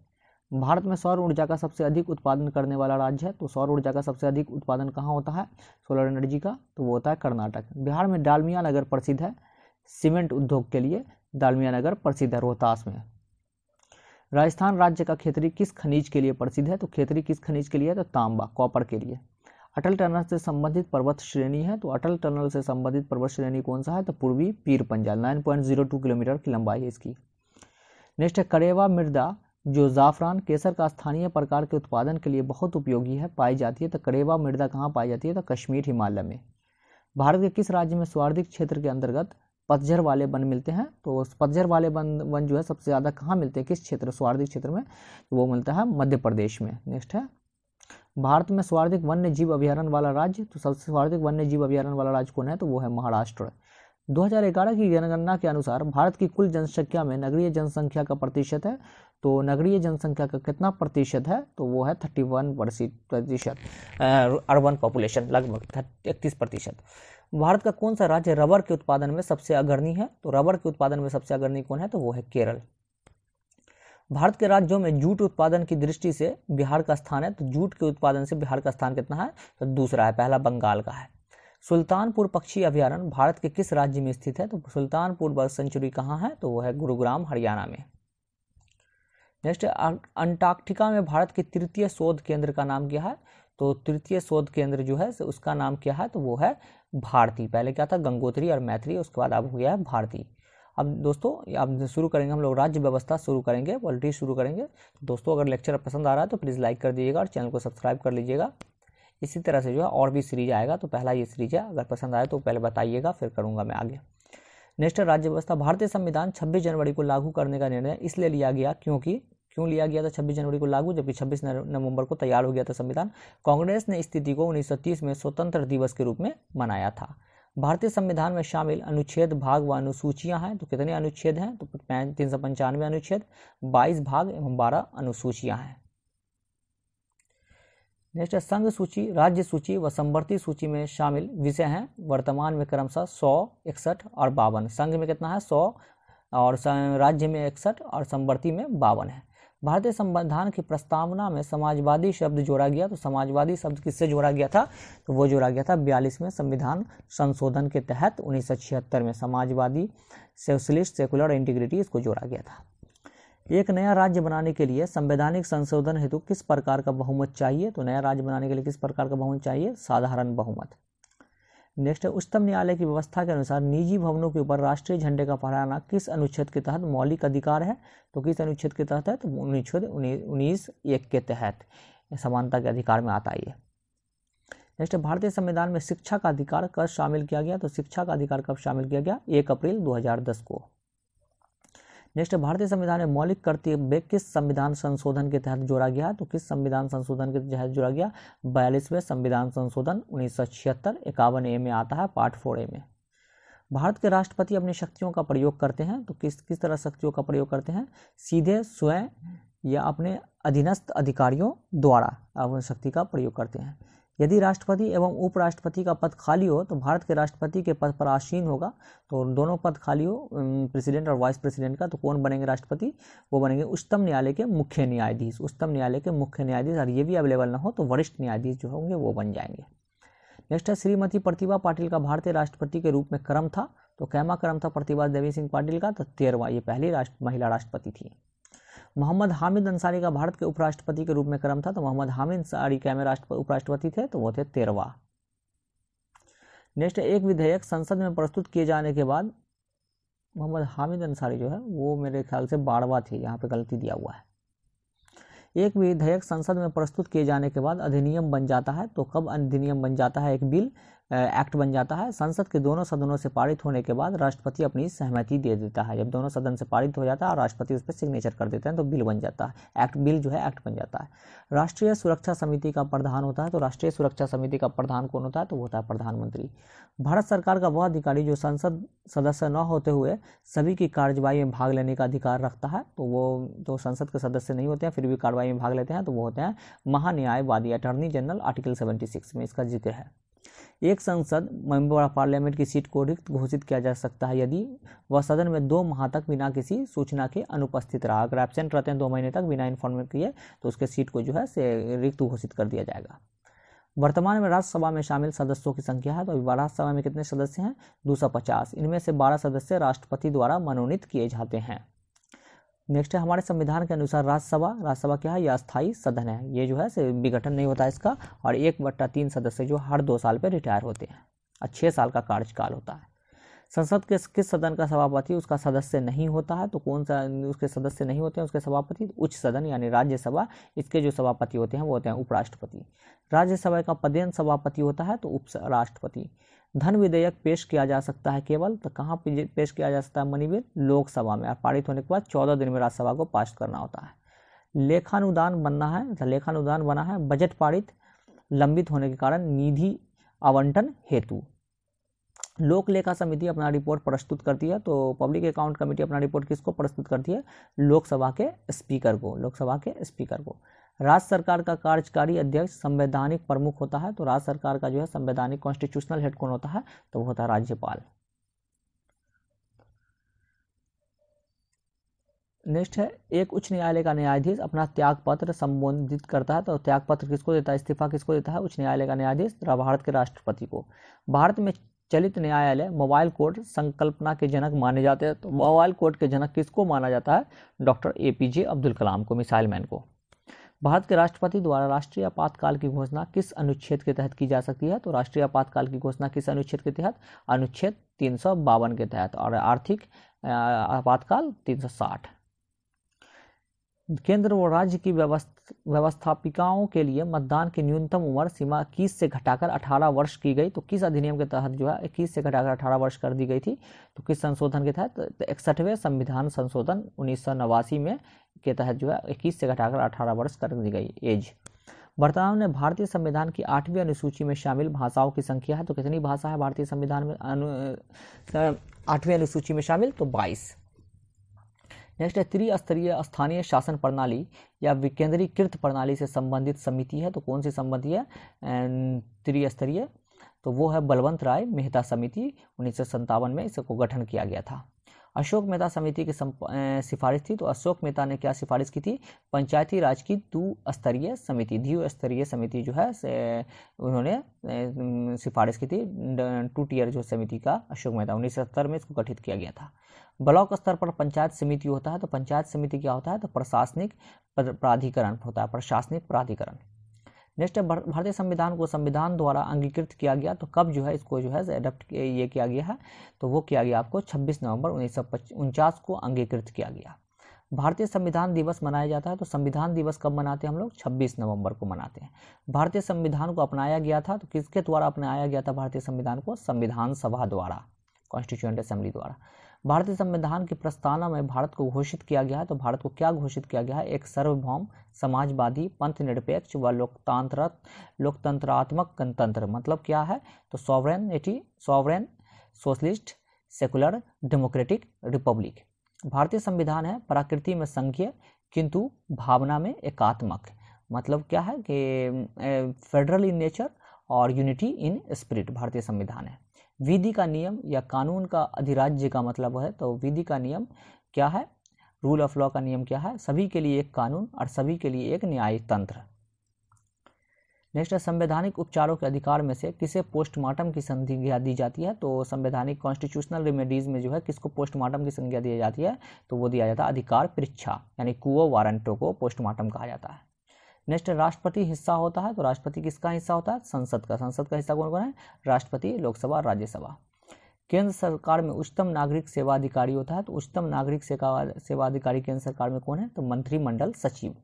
A: भारत में सौर ऊर्जा का सबसे अधिक उत्पादन करने वाला राज्य है तो सौर ऊर्जा का सबसे अधिक उत्पादन कहाँ होता है सोलर एनर्जी का तो वो होता है कर्नाटक बिहार में डालमिया नगर प्रसिद्ध है सीमेंट उद्योग के लिए डालमिया नगर प्रसिद्ध है रोहतास में राजस्थान राज्य का खेतरी किस खनिज के लिए प्रसिद्ध है तो खेतरी किस खनिज के लिए है तो तांबा कॉपर के लिए अटल टनल से संबंधित पर्वत श्रेणी है तो अटल टनल से संबंधित पर्वत श्रेणी कौन सा है तो पूर्वी Pir Panjal nine point zero two kilometre की लंबाई है इसकी नेक्स्ट है करेवा मृदा जो ज़ाफ़रान केसर का स्थानीय प्रकार के उत्पादन के लिए बहुत उपयोगी है पाई जाती है तो करेवा मृदा कहाँ पाई जाती है तो कश्मीर हिमालय में भारत के किस राज्य में स्वार्धिक क्षेत्र के अंतर्गत पतझर वाले वन मिलते हैं तो पतझर वाले वन वन जो है सबसे ज़्यादा कहाँ मिलते हैं किस क्षेत्र स्वार्धिक क्षेत्र में तो वो मिलता है मध्य प्रदेश में नेक्स्ट है भारत में सर्वाधिक वन्य जीव अभ्यारण वाला राज्य तो सबसे सर्वाधिक वन्य जीव अभ्यारण वाला राज्य कौन है तो वो है महाराष्ट्र 2011 की जनगणना के अनुसार भारत की कुल जनसंख्या में नगरीय जनसंख्या का प्रतिशत है तो नगरीय जनसंख्या का कितना प्रतिशत है तो वो है थर्टी वन प्रतिशत अर्बन पॉपुलेशन लगभग इकतीस प्रतिशत भारत का कौन सा राज्य रबर के उत्पादन में सबसे अग्रणी है तो रबर के उत्पादन में सबसे अग्रणी कौन है तो वो है केरल भारत के राज्यों में जूट उत्पादन की दृष्टि से बिहार का स्थान है तो जूट के उत्पादन से बिहार का स्थान कितना है तो दूसरा है पहला बंगाल का है सुल्तानपुर पक्षी अभ्यारण्य भारत के किस राज्य में स्थित है तो सुल्तानपुर बर्ड सेंचुरी कहाँ है तो वो है गुरुग्राम हरियाणा में नेक्स्ट अं-, अंटार्कटिका में भारत के तृतीय शोध केंद्र का नाम क्या है तो तृतीय शोध केंद्र जो है उसका नाम क्या है तो वो है भारती पहले क्या था गंगोत्री और मैत्री उसके बाद अब हो गया है भारती अब दोस्तों अब शुरू करेंगे हम लोग राज्य व्यवस्था शुरू करेंगे पॉलिटिक्स शुरू करेंगे दोस्तों अगर लेक्चर पसंद आ रहा है तो प्लीज़ लाइक कर दीजिएगा और चैनल को सब्सक्राइब कर लीजिएगा इसी तरह से जो है और भी सीरीज आएगा तो पहला ये सीरीज है अगर पसंद आए तो पहले बताइएगा फिर करूँगा मैं आगे नेक्स्ट राज्य व्यवस्था भारतीय संविधान छब्बीस जनवरी को लागू करने का निर्णय इसलिए लिया गया क्योंकि क्यों लिया गया था 26 जनवरी को लागू जबकि 26 नवंबर को तैयार हो गया था संविधान कांग्रेस ने स्थिति को 1930 में स्वतंत्र दिवस के रूप में मनाया था भारतीय संविधान में शामिल अनुच्छेद भाग व अनुसूचियां हैं तो कितने अनुच्छेद हैं तो तीन सौ पंचानवे अनुच्छेद बाईस भाग एवं बारह अनुसूचियां हैं नेक्स्ट है संघ सूची राज्य सूची व संवर्ती सूची में शामिल विषय हैं वर्तमान में क्रमशः सौ इकसठ और बावन संघ में कितना है सौ और राज्य में इकसठ और संवर्ती में बावन है भारतीय संविधान की प्रस्तावना में समाजवादी शब्द जोड़ा गया तो समाजवादी शब्द किससे जोड़ा गया था तो वो जोड़ा गया था बयालीसवें संविधान संशोधन के तहत उन्नीस में समाजवादी सोशलिस्ट सेकुलर इंटीग्रिटी इसको जोड़ा गया था एक नया राज्य बनाने के लिए संवैधानिक संशोधन हेतु किस प्रकार का बहुमत चाहिए तो नया राज्य बनाने के लिए किस प्रकार का बहुमत चाहिए साधारण बहुमत नेक्स्ट है उच्चतम न्यायालय की व्यवस्था के अनुसार निजी भवनों के ऊपर राष्ट्रीय झंडे का फहराना किस अनुच्छेद के तहत मौलिक अधिकार है तो किस अनुच्छेद के तहत है तो अनुच्छेद उन्नीस एक के तहत समानता के अधिकार में आता है नेक्स्ट भारतीय संविधान में शिक्षा का अधिकार कब शामिल किया गया तो शिक्षा का अधिकार कब शामिल किया गया एक अप्रैल 2010 को नेक्स्ट भारतीय संविधान में मौलिक कर्तव्य किस संविधान संशोधन के तहत जोड़ा गया तो किस संविधान संशोधन के तहत जोड़ा गया बयालीसवें संविधान संशोधन उन्नीस सौ छिहत्तर इक्यावन ए में आता है पार्ट फोर ए में भारत के राष्ट्रपति अपनी शक्तियों का प्रयोग करते हैं तो किस किस तरह शक्तियों का प्रयोग करते हैं सीधे स्वयं या अपने अधीनस्थ अधिकारियों द्वारा अपनी शक्ति का प्रयोग करते हैं यदि राष्ट्रपति एवं उपराष्ट्रपति का पद खाली हो तो भारत के राष्ट्रपति के पद पर आसीन होगा तो दोनों पद खाली हो प्रेसिडेंट और वाइस प्रेसिडेंट का तो कौन बनेंगे राष्ट्रपति वो बनेंगे उच्चतम न्यायालय के मुख्य न्यायाधीश उच्चतम न्यायालय के मुख्य न्यायाधीश और ये भी अवेलेबल ना हो तो वरिष्ठ न्यायाधीश जो होंगे वो बन जाएंगे नेक्स्ट है श्रीमती प्रतिभा पाटिल का भारतीय राष्ट्रपति के रूप में क्रम था तो कैमा क्रम था प्रतिभा देवी सिंह पाटिल का तो तेरहवा ये पहली राष्ट्र महिला राष्ट्रपति थी मोहम्मद हामिद अंसारी का भारत के उपराष्ट्रपति के रूप में क्रम था तो मोहम्मद हामिद अंसारी क्या राष्ट्र उपराष्ट्रपति थे तो वो थे तेरवा नेक्स्ट एक विधेयक संसद में प्रस्तुत किए जाने के बाद मोहम्मद हामिद अंसारी जो है वो मेरे ख्याल से बारवा थे यहाँ पे गलती दिया हुआ है एक विधेयक संसद में प्रस्तुत किए जाने के बाद अधिनियम बन जाता है तो कब अधिनियम बन जाता है एक बिल एक्ट बन जाता है संसद के दोनों सदनों से पारित होने के बाद राष्ट्रपति अपनी सहमति दे देता है जब दोनों सदन से पारित हो जाता है और राष्ट्रपति उस पर सिग्नेचर कर देते हैं तो बिल बन जाता है एक्ट बिल जो है एक्ट बन जाता है राष्ट्रीय सुरक्षा समिति का प्रधान होता है तो राष्ट्रीय सुरक्षा समिति का प्रधान कौन होता है तो होता है प्रधानमंत्री भारत सरकार का वह अधिकारी जो संसद सदस्य न होते हुए सभी की कार्यवाही में भाग लेने का अधिकार रखता है तो वो जो तो संसद के सदस्य नहीं होते हैं फिर भी कार्यवाही में भाग लेते हैं तो वो होते हैं महान्यायवादी अटॉर्नी जनरल आर्टिकल सेवेंटी में इसका जिक्र है एक संसद मेंबर ऑफ पार्लियामेंट की सीट को रिक्त घोषित किया जा सकता है यदि वह सदन में दो माह तक बिना किसी सूचना के अनुपस्थित रहा अगर एबसेंट रहते हैं दो महीने तक बिना इन्फॉर्मेट किए तो उसके सीट को जो है से रिक्त घोषित कर दिया जाएगा वर्तमान में राज्यसभा में शामिल सदस्यों की संख्या है तो अभी राज्यसभा में कितने सदस्य हैं दो इनमें से बारह सदस्य राष्ट्रपति द्वारा मनोनीत किए जाते हैं नेक्स्ट है हमारे संविधान के अनुसार राज्यसभा राज्यसभा क्या है यह अस्थायी सदन है ये जो है विघटन नहीं होता इसका और एक बट्टा तीन सदस्य जो हर दो साल पर रिटायर होते हैं और छः साल का कार्यकाल होता है संसद के किस सदन का सभापति उसका सदस्य नहीं होता है तो कौन सा उसके सदस्य नहीं होते हैं उसके सभापति तो उच्च सदन यानी राज्यसभा इसके जो सभापति होते हैं वो होते हैं उपराष्ट्रपति राज्यसभा का पदेन सभापति होता है तो उपराष्ट्रपति धन विधेयक पेश किया जा सकता है केवल तो कहाँ पेश किया जा सकता है मनी बिल लोकसभा में और पारित होने के बाद चौदह दिन में राज्यसभा को पास करना होता है लेखानुदान बनना है तो लेखानुदान बना है बजट पारित लंबित होने के कारण निधि आवंटन हेतु लोक लेखा समिति अपना रिपोर्ट प्रस्तुत करती है तो पब्लिक अकाउंट कमेटी अपना रिपोर्ट किसको प्रस्तुत करती है लोकसभा के स्पीकर को लोकसभा के स्पीकर को राज्य सरकार का कार्यकारी अध्यक्ष संवैधानिक प्रमुख होता है तो राज्य सरकार का जो है संवैधानिक कॉन्स्टिट्यूशनल हेड कौन होता है तो वो होता है राज्यपाल नेक्स्ट है एक उच्च न्यायालय का न्यायाधीश अपना त्यागपत्र संबोधित करता है तो त्यागपत्र किसको देता है इस्तीफा किसको देता है उच्च न्यायालय का न्यायाधीश भारत के राष्ट्रपति को भारत में चलित न्यायालय मोबाइल कोर्ट संकल्पना के जनक माने जाते हैं तो मोबाइल कोर्ट के जनक किसको माना जाता है doctor A P J Abdul Kalam को मिसाइल मैन को भारत के राष्ट्रपति द्वारा राष्ट्रीय आपातकाल की घोषणा किस अनुच्छेद के तहत की जा सकती है तो राष्ट्रीय आपातकाल की घोषणा किस अनुच्छेद के तहत अनुच्छेद तीन के तहत और आर्थिक आपातकाल तीन केंद्र व राज्य की व्यवस्थापिकाओं के लिए मतदान की न्यूनतम उम्र सीमा इक्कीस से घटाकर 18 वर्ष की गई तो किस अधिनियम के तहत जो है इक्कीस से घटाकर 18 वर्ष कर दी गई थी तो किस संशोधन के तहत तो इकसठवें संविधान संशोधन उन्नीस में के तहत जो है इक्कीस से घटाकर अठारह वर्ष कर दी गई एज वर्तमान में भारतीय संविधान की आठवीं अनुसूची में शामिल भाषाओं की संख्या है तो कितनी भाषा है भारतीय संविधान में आठवीं अनुसूची में शामिल तो बाईस नेक्स्ट है त्रिस्तरीय स्थानीय शासन प्रणाली या विकेंद्रीकृत प्रणाली से संबंधित समिति है तो कौन सी संबंधी है त्रिस्तरीय तो वो है बलवंत राय मेहता समिति उन्नीस में इसको गठन किया गया था अशोक मेहता समिति की सिफारिश थी तो अशोक मेहता ने क्या सिफारिश की थी पंचायती राज की दू स्तरीय समिति दू स्तरीय समिति जो है से उन्होंने सिफारिश की थी टू टीयर जो समिति का अशोक मेहता उन्नीस में इसको गठित किया गया था ब्लॉक स्तर पर पंचायत समिति होता है तो पंचायत समिति क्या होता है तो प्रशासनिक प्राधिकरण होता है प्रशासनिक प्राधिकरण नेक्स्ट है भारतीय संविधान को संविधान द्वारा अंगीकृत किया गया तो कब जो है इसको जो है एडप्ट ये किया गया है तो वो किया गया आपको 26 नवंबर उन्नीस को अंगीकृत किया गया भारतीय संविधान दिवस मनाया जाता है तो संविधान दिवस कब मनाते हैं हम लोग 26 नवंबर को मनाते हैं भारतीय संविधान को अपनाया गया था तो किसके द्वारा अपनाया गया था भारतीय संविधान को संविधान सभा द्वारा कॉन्स्टिट्यूंट असेंबली द्वारा भारतीय संविधान की प्रस्तावना में भारत को घोषित किया गया है तो भारत को क्या घोषित किया गया है एक सार्वभौम समाजवादी पंथ निरपेक्ष व लोकतंत्र लोकतंत्रात्मक गणतंत्र मतलब क्या है तो सॉवरेन एटी sovereign socialist secular democratic republic भारतीय संविधान है प्राकृति में संघीय किंतु भावना में एकात्मक मतलब क्या है कि फेडरल इन नेचर और यूनिटी इन स्पिरिट भारतीय संविधान है विधि का नियम या कानून का अधिराज्य का मतलब है तो विधि का नियम क्या है रूल ऑफ लॉ का नियम क्या है सभी के लिए एक कानून और सभी के लिए एक न्याय तंत्र नेक्स्ट है संवैधानिक उपचारों के अधिकार में से किसे पोस्टमार्टम की संज्ञा दी जाती है तो संवैधानिक कॉन्स्टिट्यूशनल रेमेडीज में जो है किसको पोस्टमार्टम की संज्ञा दी जाती है तो वो दिया जाता है अधिकार परीक्षा यानी कुओ वारंटो को पोस्टमार्टम कहा जाता है नेक्स्ट राष्ट्रपति हिस्सा होता है तो राष्ट्रपति किसका हिस्सा होता है संसद का संसद का हिस्सा कौन कौन है राष्ट्रपति लोकसभा राज्यसभा केंद्र सरकार में उच्चतम नागरिक सेवा अधिकारी होता है तो उच्चतम नागरिक सेवा अधिकारी केंद्र सरकार में कौन है तो मंत्रिमंडल सचिव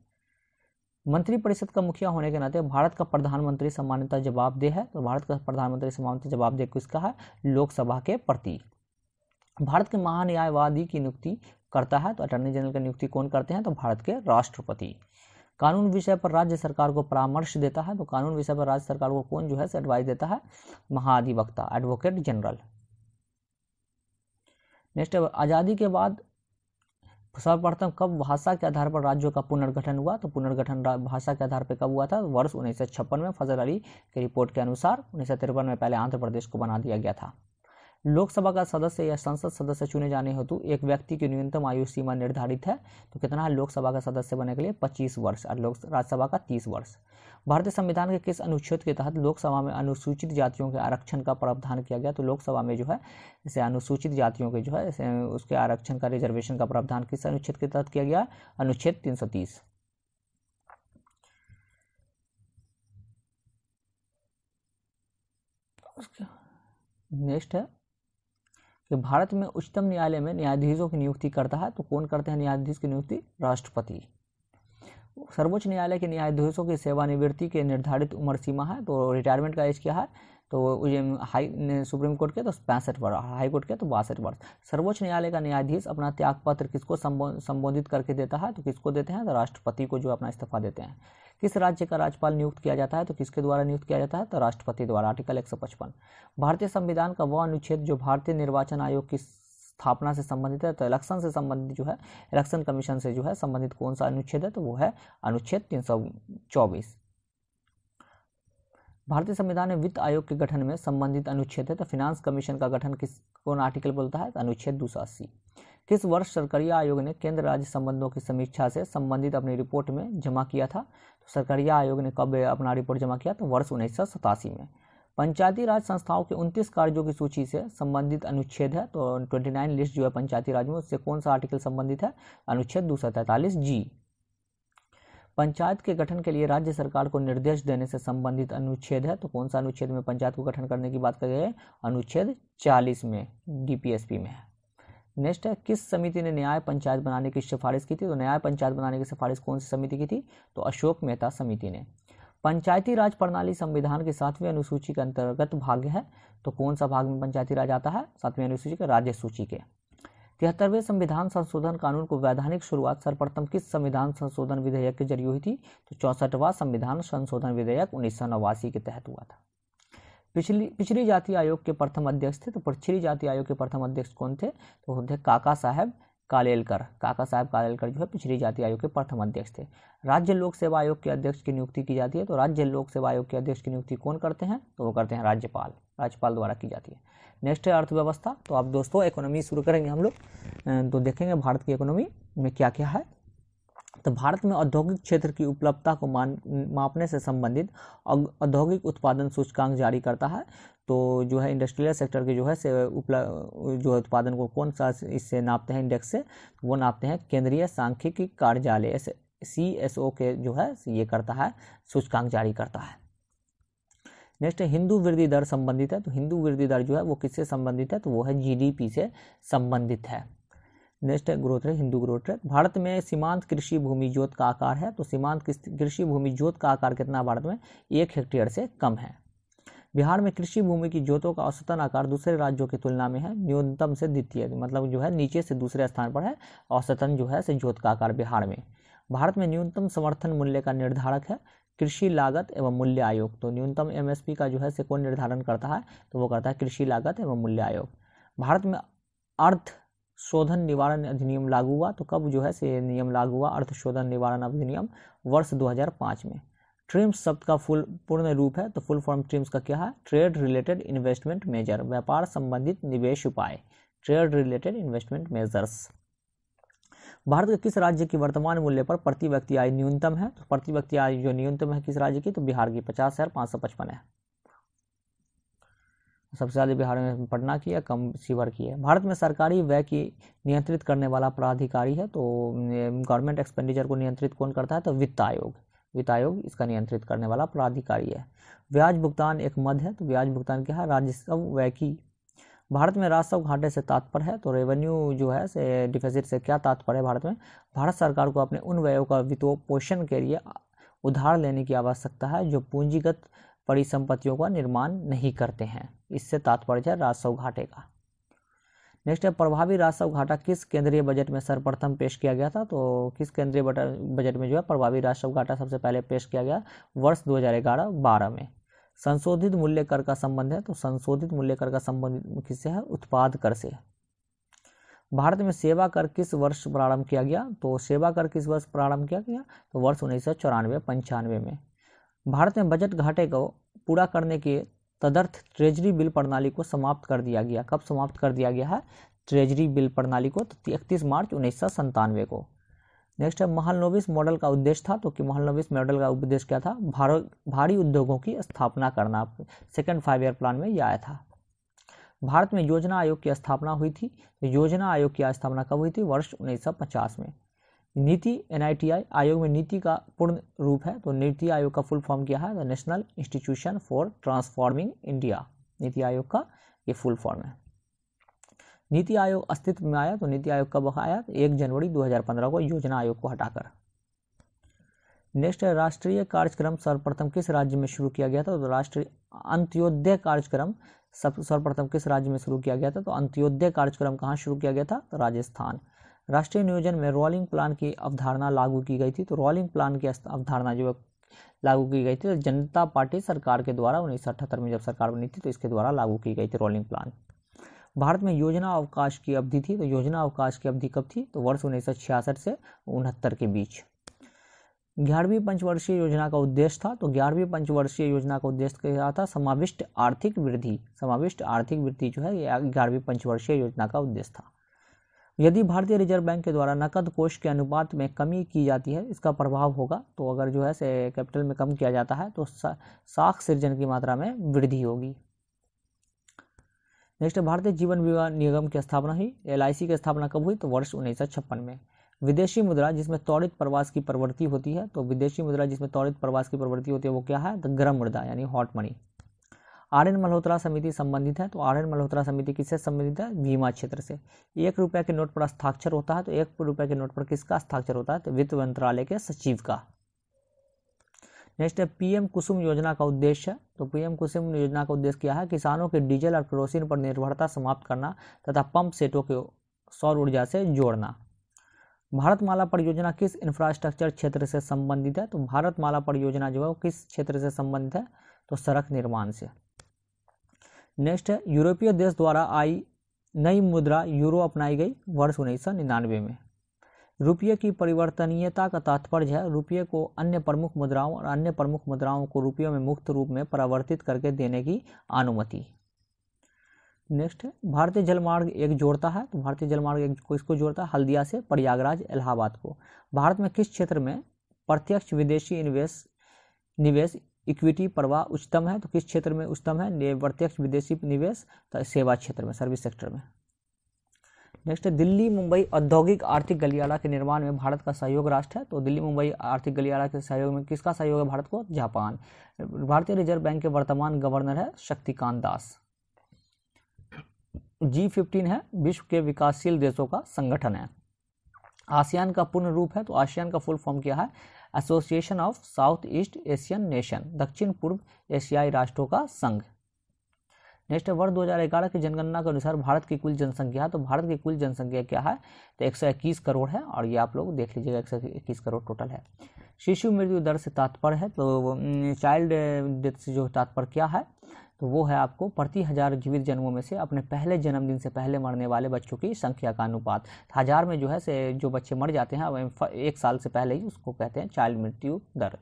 A: मंत्रिपरिषद का मुखिया होने के नाते भारत का प्रधानमंत्री सामान्यता जवाबदेह है तो भारत का प्रधानमंत्री सामान्यता जवाबदेह किसका है लोकसभा के प्रति भारत के महान्यायवादी की नियुक्ति करता है तो अटॉर्नी जनरल की नियुक्ति कौन करते हैं तो भारत के राष्ट्रपति कानून विषय पर राज्य सरकार को परामर्श देता है तो कानून विषय पर राज्य सरकार को कौन जो है एडवाइस देता है महाधिवक्ता एडवोकेट जनरल नेक्स्ट आज़ादी के बाद सर्वप्रथम कब भाषा के आधार पर राज्यों का पुनर्गठन हुआ तो पुनर्गठन भाषा के आधार पर कब हुआ था वर्ष उन्नीस में फजल अली की रिपोर्ट के अनुसार उन्नीस में पहले आंध्र प्रदेश को बना दिया गया था लोकसभा का सदस्य या संसद सदस्य चुने जाने हेतु एक व्यक्ति की न्यूनतम आयु सीमा निर्धारित है तो कितना है लोकसभा का सदस्य बनने के लिए 25 वर्ष और लोक राज्यसभा का 30 वर्ष भारतीय संविधान के किस अनुच्छेद के तहत लोकसभा में अनुसूचित जातियों के आरक्षण का प्रावधान किया गया तो लोकसभा में जो है इसे अनुसूचित जातियों के जो है उसके आरक्षण का रिजर्वेशन का प्रावधान किस अनुच्छेद के तहत किया गया अनुच्छेद तीन नेक्स्ट है कि भारत में उच्चतम न्यायालय में न्यायाधीशों की नियुक्ति करता है तो कौन करते हैं न्यायाधीश की नियुक्ति राष्ट्रपति सर्वोच्च न्यायालय के न्यायाधीशों की सेवानिवृत्ति के निर्धारित उम्र सीमा है तो रिटायरमेंट का एज क्या है तो हाई सुप्रीम कोर्ट के तो पैंसठ वर्ष हाई कोर्ट के तो बासठ वर्ष सर्वोच्च न्यायालय का न्यायाधीश अपना त्यागपत्र किसको संबोधित करके देता है तो किसको देते हैं तो राष्ट्रपति को जो अपना इस्तीफा देते हैं किस राज्य का राज्यपाल नियुक्त किया जाता है तो किसके द्वारा नियुक्त किया जाता है तो राष्ट्रपति द्वारा आर्टिकल एक भारतीय संविधान का वह अनुच्छेद जो भारतीय निर्वाचन आयोग की स्थापना से संबंधित है तो इलेक्शन से संबंधित जो है इलेक्शन कमीशन से जो है संबंधित कौन सा अनुच्छेद है तो वो है अनुच्छेद तीन सौ चौबीस भारतीय संविधान में वित्त आयोग के गठन में संबंधित अनुच्छेद है तो फिनांस कमीशन का गठन किस कौन आर्टिकल बोलता है तो अनुच्छेद दो किस वर्ष सरकारी आयोग ने केंद्र राज्य संबंधों की समीक्षा से संबंधित अपनी रिपोर्ट में जमा किया था तो सरकारी आयोग ने कब अपना रिपोर्ट जमा किया तो वर्ष उन्नीस में पंचायती राज संस्थाओं के 29 कार्यों की सूची से संबंधित अनुच्छेद है तो 29 लिस्ट जो है पंचायती राज में उससे कौन सा आर्टिकल संबंधित है अनुच्छेद दो जी पंचायत के गठन के लिए राज्य सरकार को निर्देश देने से संबंधित अनुच्छेद है तो कौन सा अनुच्छेद में पंचायत को गठन करने की बात कर रहे हैं अनुच्छेद 40 में डीपीएसपी में है नेक्स्ट है किस समिति ने न्याय पंचायत बनाने की सिफारिश की थी तो न्याय पंचायत बनाने की सिफारिश कौन सी समिति की थी तो अशोक मेहता समिति ने पंचायती राज प्रणाली संविधान की सातवीं अनुसूची के अंतर्गत भाग है तो कौन सा भाग में पंचायती राज आता है सातवीं अनुसूची के राज्य सूची के तिहत्तरवें संविधान संशोधन कानून को वैधानिक शुरुआत सर्वप्रथम किस संविधान संशोधन विधेयक के जरिए हुई थी तो चौसठवां संविधान संशोधन विधेयक उन्नीस के तहत हुआ था पिछली पिछली जाति आयोग के प्रथम अध्यक्ष थे तो पिछली जाति आयोग के प्रथम अध्यक्ष कौन थे तो थे काका साहब कालेलकर काका साहब कालेलकर जो है पिछड़ी जाति आयोग के प्रथम अध्यक्ष थे राज्य लोक सेवा आयोग के अध्यक्ष की नियुक्ति की जाती है तो राज्य लोक सेवा आयोग के अध्यक्ष की नियुक्ति कौन करते हैं तो वो करते हैं राज्यपाल राज्यपाल द्वारा की जाती है नेक्स्ट है अर्थव्यवस्था तो आप दोस्तों इकोनॉमी शुरू करेंगे हम लोग तो देखेंगे भारत की इकोनॉमी में क्या क्या है तो भारत में औद्योगिक क्षेत्र की उपलब्धता को मान मापने से संबंधित औद्योगिक उत्पादन सूचकांक जारी करता है तो जो है इंडस्ट्रियल सेक्टर के जो है से जो है उत्पादन को कौन सा इससे नापते हैं इंडेक्स से तो वो नापते हैं केंद्रीय सांख्यिकी कार्यालय सी एस ओ के जो है ये करता है सूचकांक जारी करता है नेक्स्ट हिंदू वृद्धि दर संबंधित है तो हिंदू वृद्धि दर जो है वो किससे संबंधित है तो वो है जीडीपी से संबंधित है नेक्स्ट है growth rate Hindu growth rate Bharat में सीमांत कृषि भूमि जोत का आकार है तो सीमांत कृषि भूमि जोत का आकार कितना भारत में एक हेक्टेयर से कम है बिहार में कृषि भूमि की जोतों का औसतन आकार दूसरे राज्यों की तुलना में है न्यूनतम से द्वितीय मतलब जो है नीचे से दूसरे स्थान पर है औसतन जो है से जोत का आकार बिहार में भारत में न्यूनतम समर्थन मूल्य का निर्धारक है कृषि लागत एवं मूल्य आयोग तो न्यूनतम एमएसपी का जो है से कौन निर्धारण करता है तो वो करता है कृषि लागत एवं मूल्य आयोग भारत में अर्थ शोधन निवारण अधिनियम लागू हुआ तो कब जो है से नियम लागू हुआ अर्थ शोधन निवारण अधिनियम वर्ष 2005 में ट्रिम्स शब्द का फुल पूर्ण रूप है तो फुल फॉर्म ट्रिम्स का क्या है ट्रेड रिलेटेड इन्वेस्टमेंट मेजर व्यापार संबंधित निवेश उपाय trade related investment measures Bharat के किस राज्य की वर्तमान मूल्य पर प्रति व्यक्ति आय न्यूनतम है तो प्रति व्यक्ति आय जो न्यूनतम है किस राज्य की तो बिहार की पचास हज़ार पाँच सौ पचपन है सबसे ज़्यादा बिहार में पटना की है कम शिवर की है भारत में सरकारी व्यय की नियंत्रित करने वाला प्राधिकारी है तो गवर्नमेंट एक्सपेंडिचर को नियंत्रित कौन करता है तो वित्त आयोग वित्त आयोग इसका नियंत्रित करने वाला प्राधिकारी है ब्याज भुगतान एक मध्य है तो ब्याज भुगतान क्या है राजस्व व्यय की भारत में राजस्व घाटे से तात्पर्य है तो रेवेन्यू जो है से डिफिसिट से क्या तात्पर्य है भारत में भारत सरकार को अपने उन व्ययों का वित्तोपोषण के लिए उधार लेने की आवश्यकता है जो पूंजीगत परिसंपत्तियों का निर्माण नहीं करते हैं इससे तात्पर्य है राजस्व घाटे का नेक्स्ट है प्रभावी राजस्व घाटा किस केंद्रीय बजट में सर्वप्रथम पेश किया गया था तो किस केंद्रीय बजट में जो है प्रभावी राजस्व घाटा सबसे पहले पेश किया गया वर्ष दो हजार में संशोधित मूल्य कर का संबंध है तो संशोधित मूल्य कर का संबंध किससे है उत्पाद कर से भारत में सेवा कर किस वर्ष प्रारंभ किया गया तो सेवा कर किस वर्ष प्रारंभ किया गया तो वर्ष उन्नीस सौ में भारत में बजट घाटे को पूरा करने के तदर्थ ट्रेजरी बिल प्रणाली को समाप्त कर दिया गया कब समाप्त कर दिया गया है ट्रेजरी बिल प्रणाली को तो इकतीस मार्च उन्नीस को नेक्स्ट है महलनोबिस मॉडल का उद्देश्य था तो कि महलनोबिस मॉडल का उद्देश्य क्या था भारी उद्योगों की स्थापना करना सेकेंड फाइव ईयर प्लान में यह आया था भारत में योजना आयोग की स्थापना हुई थी तो योजना आयोग की स्थापना कब हुई थी वर्ष 1950 में नीति एन आयोग में नीति का पूर्ण रूप है तो नीति आयोग का फुल फॉर्म क्या है the national institution for transforming India NITI Aayog का ये फुल फॉर्म है नीति आयोग अस्तित्व में आया तो नीति आयोग कब आया तो एक जनवरी 2015 को योजना आयोग को हटाकर नेक्स्ट है राष्ट्रीय कार्यक्रम सर्वप्रथम किस राज्य में शुरू किया गया था तो राष्ट्रीय अंत्योदय कार्यक्रम सर्वप्रथम किस राज्य में शुरू किया गया था तो अंत्योदय कार्यक्रम कहाँ शुरू किया गया था तो राजस्थान राष्ट्रीय नियोजन में रोलिंग प्लान की अवधारणा लागू की गई थी तो रोलिंग प्लान की अवधारणा जो लागू की गई थी तो जनता पार्टी सरकार के द्वारा उन्नीस में जब सरकार बनी थी तो इसके द्वारा लागू की गई थी रोलिंग प्लान भारत में योजना अवकाश की अवधि थी तो योजना अवकाश की अवधि कब थी तो वर्ष उन्नीस से उनहत्तर के बीच ग्यारहवीं पंचवर्षीय योजना का उद्देश्य था तो ग्यारहवीं पंचवर्षीय योजना का उद्देश्य क्या था समाविष्ट आर्थिक वृद्धि समाविष्ट आर्थिक वृद्धि जो है ग्यारहवीं पंचवर्षीय योजना का उद्देश्य था यदि भारतीय रिजर्व बैंक के द्वारा नकद कोष के अनुपात में कमी की जाती है इसका प्रभाव होगा तो अगर जो है से कैपिटल में कम किया जाता है तो साख सृजन की मात्रा में वृद्धि होगी नेक्स्ट भारतीय जीवन बीमा निगम की स्थापना हुई एल की स्थापना कब हुई तो वर्ष उन्नीस में विदेशी मुद्रा जिसमें त्वरित प्रवास की प्रवृत्ति होती है तो विदेशी मुद्रा जिसमें त्वरित प्रवास की प्रवृत्ति होती है वो क्या है द गर्म मुद्रा यानी hot money R N Malhotra समिति संबंधित है तो आर एन मल्होत्रा समिति किससे संबंधित है बीमा क्षेत्र से एक रुपये के नोट पर हस्ताक्षर होता है तो एक रुपये के नोट पर किसका हस्ताक्षर होता है तो वित्त मंत्रालय के सचिव का नेक्स्ट है पीएम कुसुम योजना का उद्देश्य तो पीएम कुसुम योजना का उद्देश्य क्या है किसानों के डीजल और क्रोसिन पर निर्भरता समाप्त करना तथा पंप सेटों को सौर ऊर्जा से जोड़ना भारतमाला परियोजना किस इंफ्रास्ट्रक्चर क्षेत्र से संबंधित है तो भारतमाला परियोजना जो है वो किस क्षेत्र से संबंधित है तो सड़क निर्माण से नेक्स्ट है यूरोपीय देश द्वारा आई नई मुद्रा यूरो अपनाई गई वर्ष उन्नीस सौ निन्यानवे में रुपये की परिवर्तनीयता का तात्पर्य है रुपये को अन्य प्रमुख मुद्राओं और अन्य प्रमुख मुद्राओं को रुपयों में मुक्त रूप में परिवर्तित करके देने की अनुमति नेक्स्ट भारतीय जलमार्ग एक जोड़ता है तो भारतीय जलमार्ग एक को इसको जोड़ता है हल्दिया से प्रयागराज इलाहाबाद को भारत में किस क्षेत्र में प्रत्यक्ष विदेशी निवेश निवेश इक्विटी प्रवाह उच्चतम है तो किस क्षेत्र में उच्चतम है प्रत्यक्ष विदेशी निवेश तो सेवा क्षेत्र में सर्विस सेक्टर में नेक्स्ट दिल्ली मुंबई औद्योगिक आर्थिक गलियारा के निर्माण में भारत का सहयोग राष्ट्र है तो दिल्ली मुंबई आर्थिक गलियारा के सहयोग में किसका सहयोग है भारत को जापान भारतीय रिजर्व बैंक के वर्तमान गवर्नर है शक्तिकांत दास जी फिफ्टीन है विश्व के विकासशील देशों का संगठन है आसियान का पूर्ण रूप है तो आसियान का फुल फॉर्म क्या है association of south east Asian nation दक्षिण पूर्व एशियाई राष्ट्रों का संघ नेक्स्ट वर्ष ग्यारह की जनगणना के अनुसार भारत की कुल जनसंख्या है तो भारत की कुल जनसंख्या क्या है तो इक्कीस करोड़ है और ये आप लोग देख लीजिएगा इक्कीस करोड़ टोटल है शिशु मृत्यु दर से तात्पर्य है तो चाइल्ड डेथ से जो तात्पर्य क्या है तो वो है आपको प्रति हज़ार जीवित जन्मों में से अपने पहले जन्मदिन से पहले मरने वाले बच्चों की संख्या का अनुपात हज़ार में जो है से जो बच्चे मर जाते हैं एक साल से पहले ही उसको कहते हैं चाइल्ड मृत्यु दर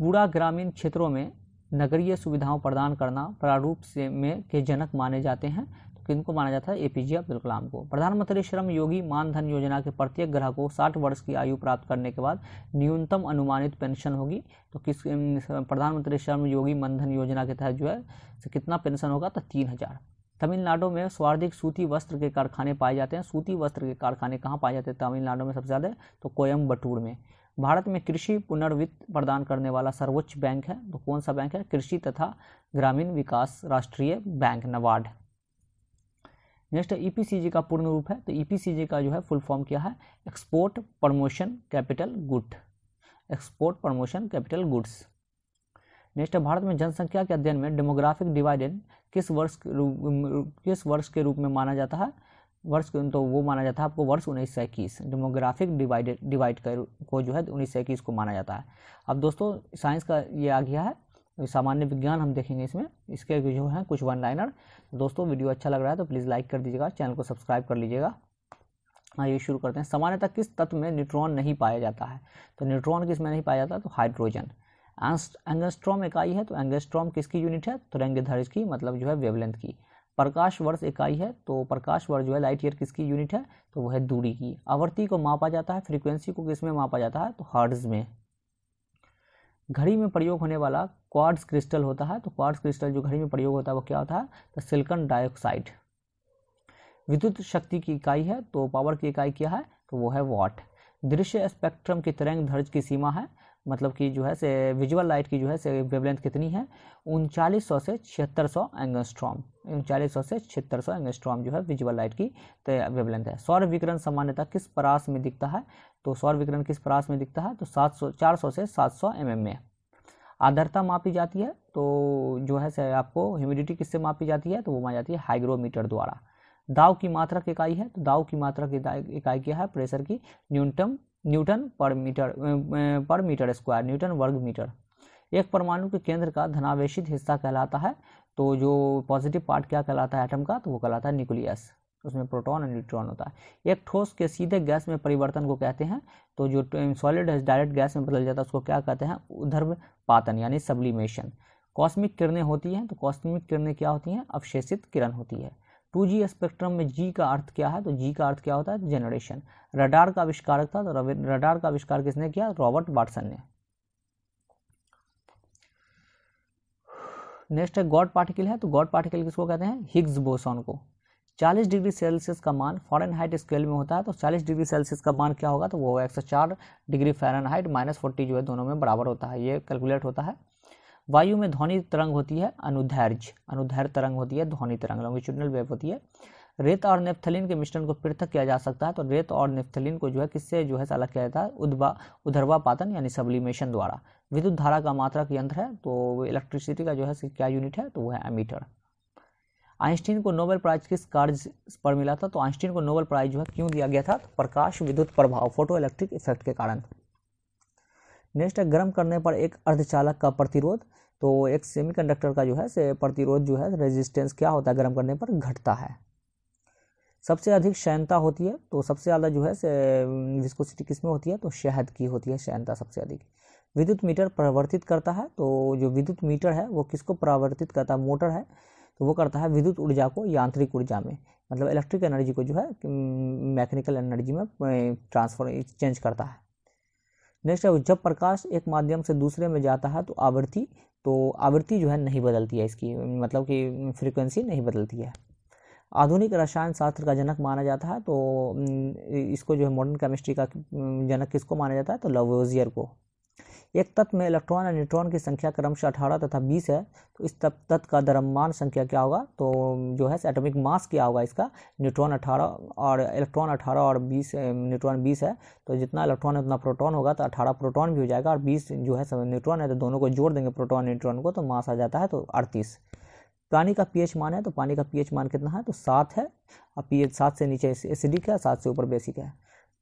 A: बूढ़ा ग्रामीण क्षेत्रों में नगरीय सुविधाओं प्रदान करना प्रारूप से में के जनक माने जाते हैं किन को माना जाता है एपीजे अब्दुल कलाम को प्रधानमंत्री श्रम योगी मानधन योजना के प्रत्येक ग्रह को 60 वर्ष की आयु प्राप्त करने के बाद न्यूनतम अनुमानित पेंशन होगी तो किस प्रधानमंत्री श्रम योगी मानधन योजना के तहत जो है कितना पेंशन होगा तो तीन हज़ार तमिलनाडु में सर्वाधिक सूती वस्त्र के कारखाने पाए जाते हैं सूती वस्त्र के कारखाने कहाँ पाए जाते हैं तमिलनाडु में सबसे ज़्यादा तो कोयम्बटूर में भारत में कृषि पुनर्वित्त प्रदान करने वाला सर्वोच्च बैंक है तो कौन सा बैंक है कृषि तथा ग्रामीण विकास राष्ट्रीय बैंक नवाड नेक्स्ट है ई e का पूर्ण रूप है तो ई e का जो है फुल फॉर्म क्या है export promotion capital good export promotion capital goods next है भारत में जनसंख्या के अध्ययन में डेमोग्राफिक डिवाइडन किस वर्ष किस वर्ष के रूप में माना जाता है वर्ष तो वो माना जाता है आपको वर्ष उन्नीस सौ इक्कीस डेमोग्राफिक डिवाइडेड डिवाइड को जो है उन्नीस सौ इक्कीस को माना जाता है अब दोस्तों साइंस का ये आ गया है सामान्य विज्ञान हम देखेंगे इसमें इसके जो हैं कुछ वन लाइनर दोस्तों वीडियो अच्छा लग रहा है तो प्लीज़ लाइक कर दीजिएगा चैनल को सब्सक्राइब कर लीजिएगा आइए हाँ, शुरू करते हैं सामान्यतः किस तत्व में न्यूट्रॉन नहीं पाया जाता है तो न्यूट्रॉन किस में नहीं पाया जाता तो हाइड्रोजन एंगस्ट्रॉम इकाई है तो एंगस्ट्रॉम किसकी यूनिट है धर्ज की मतलब जो है वेवलेंथ की प्रकाश वर्ष इकाई है तो प्रकाश वर्ष जो है लाइट ईयर किसकी यूनिट है तो वह है दूरी की आवृत्ति को मापा जाता है फ्रीक्वेंसी को किस में मापा जाता है तो हर्ड्स में घड़ी में प्रयोग होने वाला क्वार्ट्स क्रिस्टल होता है तो क्वार्ट्स क्रिस्टल जो घड़ी में प्रयोग होता है वो क्या होता है तो सिल्कन डाइऑक्साइड विद्युत शक्ति की इकाई है तो पावर की इकाई क्या है तो वो है वॉट दृश्य स्पेक्ट्रम की तरंग धर्ज की सीमा है मतलब कि जो है से विजुअल लाइट की जो है से वेवलेंथ कितनी है उनचालीस सौ से छिहत्तर सौ एंगस्ट्रॉम उनचालीस सौ से छिहत्तर सौ एंगस्ट्रॉम जो है विजुअल लाइट की वेवलेंथ है सौर विकिरण सामान्यतः किस परास में दिखता है तो सौर विकिरण किस प्रकाश में दिखता है तो 700 400 से 700 सौ mm में आर्द्रता मापी जाती है तो जो है से आपको ह्यूमिडिटी किससे मापी जाती है तो वो मापी जाती है हाइग्रोमीटर द्वारा दाव की मात्रा की इकाई है तो दाव की मात्रा की इकाई क्या है प्रेशर की न्यूनतम Newton per metre per metre square newton वर्ग मीटर एक परमाणु के केंद्र का धनावेशित हिस्सा कहलाता है तो जो पॉजिटिव पार्ट क्या कहलाता है एटम का तो वो कहलाता है न्यूक्लियस उसमें प्रोटॉन एंड न्यूट्रॉन होता है एक ठोस के सीधे गैस में परिवर्तन को कहते हैं तो जो सॉलिड है डायरेक्ट गैस में बदल जाता है उसको क्या कहते हैं उधर्व पातन यानी सब्लिमेशन कॉस्मिक किरणें होती हैं तो कॉस्मिक किरणें क्या होती हैं अवशेषित किरण होती है टू जी स्पेक्ट्रम में जी का अर्थ क्या है तो जी का अर्थ क्या होता है जनरेशन रडार का आविष्कार था तो रडार का आविष्कार किसने किया रॉबर्ट वाटसन ने नेक्स्ट है गॉड पार्टिकल है तो गॉड पार्टिकल किसको कहते हैं हिग्स बोसॉन को चालीस डिग्री सेल्सियस का मान फॉरन हाइट स्केल में होता है तो चालीस डिग्री सेल्सियस का मान क्या होगा तो वो सौ एक degree Fahrenheit minus forty जो है दोनों में बराबर होता है ये कैलकुलेट होता है वायु में ध्वनि तरंग होती है अनुधैर्ज अनुधैर्य तरंग होती है ध्वनि तरंग लॉन्गिट्यूडनल वेव होती है रेत और नेफ्थलिन के मिश्रण को पृथक किया जा सकता है तो रेत और नेफ्थलिन को जो है किससे जो है अलग किया जाता है उद्वा उधरवा पातन यानी सबलिमेशन द्वारा विद्युत धारा का मात्रा के यंत्र है तो इलेक्ट्रिसिटी का जो है क्या यूनिट है तो वो है एमीटर आइंस्टीन को नोबेल प्राइज किस कार्य पर मिला था तो आइंस्टीन को नोबेल प्राइज जो है क्यों दिया गया था तो प्रकाश विद्युत प्रभाव फोटो इलेक्ट्रिक इफेक्ट के कारण नेक्स्ट है गर्म करने पर एक अर्धचालक का प्रतिरोध तो एक सेमीकंडक्टर का जो है से प्रतिरोध जो है रेजिस्टेंस क्या होता है गर्म करने पर घटता है सबसे अधिक शयनता होती है तो सबसे ज़्यादा जो है से विस्कोसिटी किसमें होती है तो शहद की होती है शयनता सबसे अधिक विद्युत मीटर परिवर्तित करता है तो जो विद्युत मीटर है वो किसको परिवर्तित करता है मोटर है तो वो करता है विद्युत ऊर्जा को यांत्रिक ऊर्जा में मतलब इलेक्ट्रिक एनर्जी को जो है मैकेनिकल एनर्जी में ट्रांसफर चेंज करता है नेक्स्ट है जब प्रकाश एक माध्यम से दूसरे में जाता है तो आवृत्ति तो आवृत्ति जो है नहीं बदलती है इसकी मतलब कि फ्रीक्वेंसी नहीं बदलती है आधुनिक रसायन शास्त्र का जनक माना जाता है तो इसको जो है मॉडर्न केमिस्ट्री का जनक किसको माना जाता है तो लवोजियर को एक तत्व में इलेक्ट्रॉन या न्यूट्रॉन की संख्या क्रमशः अठारह तथा बीस है तो इस तत्व का द्रव्यमान संख्या क्या होगा तो जो है एटॉमिक मास क्या होगा इसका न्यूट्रॉन अठारह और इलेक्ट्रॉन अठारह और बीस न्यूट्रॉन बीस है तो जितना इलेक्ट्रॉन है उतना प्रोटॉन होगा तो अठारह प्रोटॉन भी हो जाएगा और बीस जो है न्यूट्रॉन है तो दोनों को जोड़ देंगे प्रोटॉन न्यूट्रॉन को तो मास आ जाता है तो अड़तीस पानी का पीएच मान है तो पानी का पीएच मान कितना है तो सात है और पीएच सात से नीचे एसिडिक है सात से ऊपर बेसिक है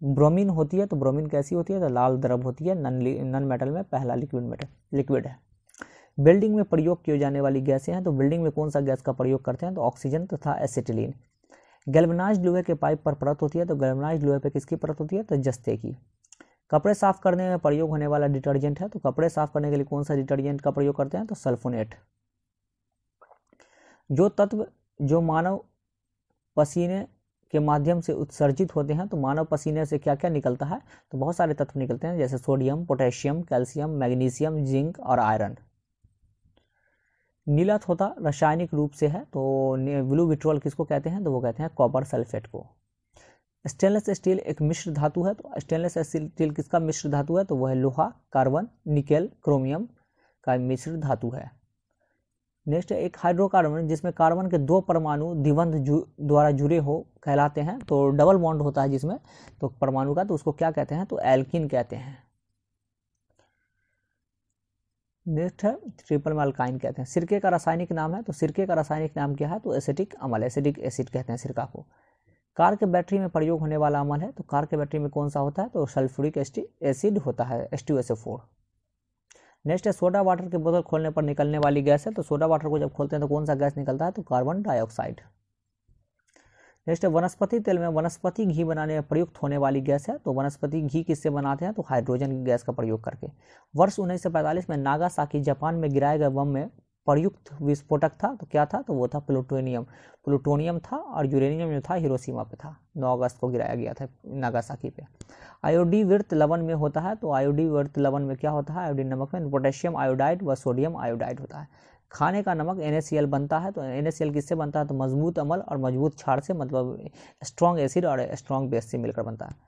A: ब्रोमीन होती है तो ब्रोमीन कैसी होती है तो लाल द्रव होती है नन नन मेटल में पहला लिक्विड मेटल लिक्विड है बिल्डिंग में प्रयोग किए जाने वाली गैसें हैं तो बिल्डिंग में कौन सा गैस का प्रयोग करते हैं तो ऑक्सीजन तथा एसिटिलीन गैल्वनाइज लोहे के पाइप पर परत होती है तो गैल्वनाइज लोहे पर किसकी परत होती है तो जस्ते की कपड़े साफ करने में प्रयोग होने वाला डिटर्जेंट है तो कपड़े साफ करने के लिए कौन सा डिटर्जेंट का प्रयोग करते हैं तो सल्फोनेट जो तत्व जो मानव पसीने के माध्यम से उत्सर्जित होते हैं तो मानव पसीने से क्या क्या निकलता है तो बहुत सारे तत्व निकलते हैं जैसे sodium potassium calcium magnesium zinc और आयरन नीला थोता रासायनिक रूप से है तो ब्लू विट्रोल किसको कहते हैं तो वो कहते हैं कॉपर सल्फेट को स्टेनलेस स्टील एक मिश्र धातु है तो स्टेनलेस स्टील किसका मिश्र धातु है तो वह लोहा कार्बन निकेल क्रोमियम का मिश्र धातु है नेक्स्ट एक हाइड्रोकार्बन जिसमें कार्बन के दो परमाणु दिवंध जु, द्वारा जुड़े हो कहलाते हैं तो डबल बॉन्ड होता है जिसमें तो परमाणु का तो उसको क्या कहते हैं तो एल्किन कहते हैं नेक्स्ट है ट्रिपल में अल्काइन कहते हैं सिरके का रासायनिक नाम है तो सिरके का रासायनिक नाम क्या है तो एसिटिक अमल एसिडिक एसिड कहते हैं सिरका को कार के बैटरी में प्रयोग होने वाला अमल है तो कार के बैटरी में कौन सा होता है तो सल्फ्यूरिक एसिड होता है S T S A four next है सोडा वाटर की बोतल खोलने पर निकलने वाली गैस है तो सोडा वाटर को जब खोलते हैं तो कौन सा गैस निकलता है तो कार्बन डाइऑक्साइड नेक्स्ट है वनस्पति तेल में वनस्पति घी बनाने में प्रयुक्त होने वाली गैस है तो वनस्पति घी किससे बनाते हैं तो हाइड्रोजन की गैस का प्रयोग करके वर्ष उन्नीस में नागासाकी जापान में गिराए गए बम में प्रयुक्त विस्फोटक था तो क्या था तो वो था प्लूटोनियम प्लूटोनियम था और यूरेनियम जो था हिरोशिमा पे था 9 अगस्त को गिराया गया था नागासाकी पे आयोडी वृत्त लवन में होता है तो आयोडी वृत्त लवन में क्या होता है आयोडीन नमक में पोटेशियम आयोडाइड व सोडियम आयोडाइड होता है खाने का नमक एन बनता है तो एन किससे बनता है तो मजबूत अमल और मजबूत छाड़ से मतलब स्ट्रॉन्ग एसिड और स्ट्रॉन्ग बेस से मिलकर बनता है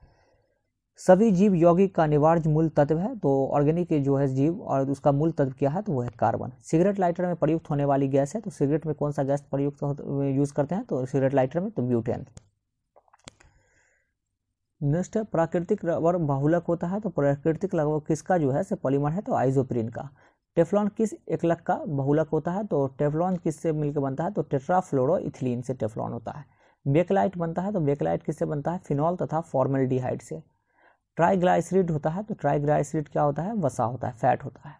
A: सभी जीव यौगिक का अनिवार्य मूल तत्व है तो ऑर्गेनिक जो है जीव और उसका मूल तत्व क्या है तो वो है कार्बन सिगरेट लाइटर में प्रयुक्त होने वाली गैस है तो सिगरेट में कौन सा गैस प्रयुक्त यूज करते हैं तो सिगरेट लाइटर में तो ब्यूटेन नेक्स्ट है प्राकृतिक रबर बहुलक होता है तो प्राकृतिक लगभग किसका जो है से पॉलीमर है तो आइजोप्रिन का टेफ्लॉन किस एकलक का बहुलक होता है तो टेफ्लॉन किससे मिलकर बनता है तो टेट्राफ्लोरो इथिलीन से टेफ्लॉन होता है बेकलाइट बनता है तो बेकलाइट किससे बनता है फिनॉल तथा फॉर्मेलिडिहाइड से ट्राइग्लाइसरिड होता है तो ट्राइग्लाइसरिड क्या होता है वसा होता है फैट होता है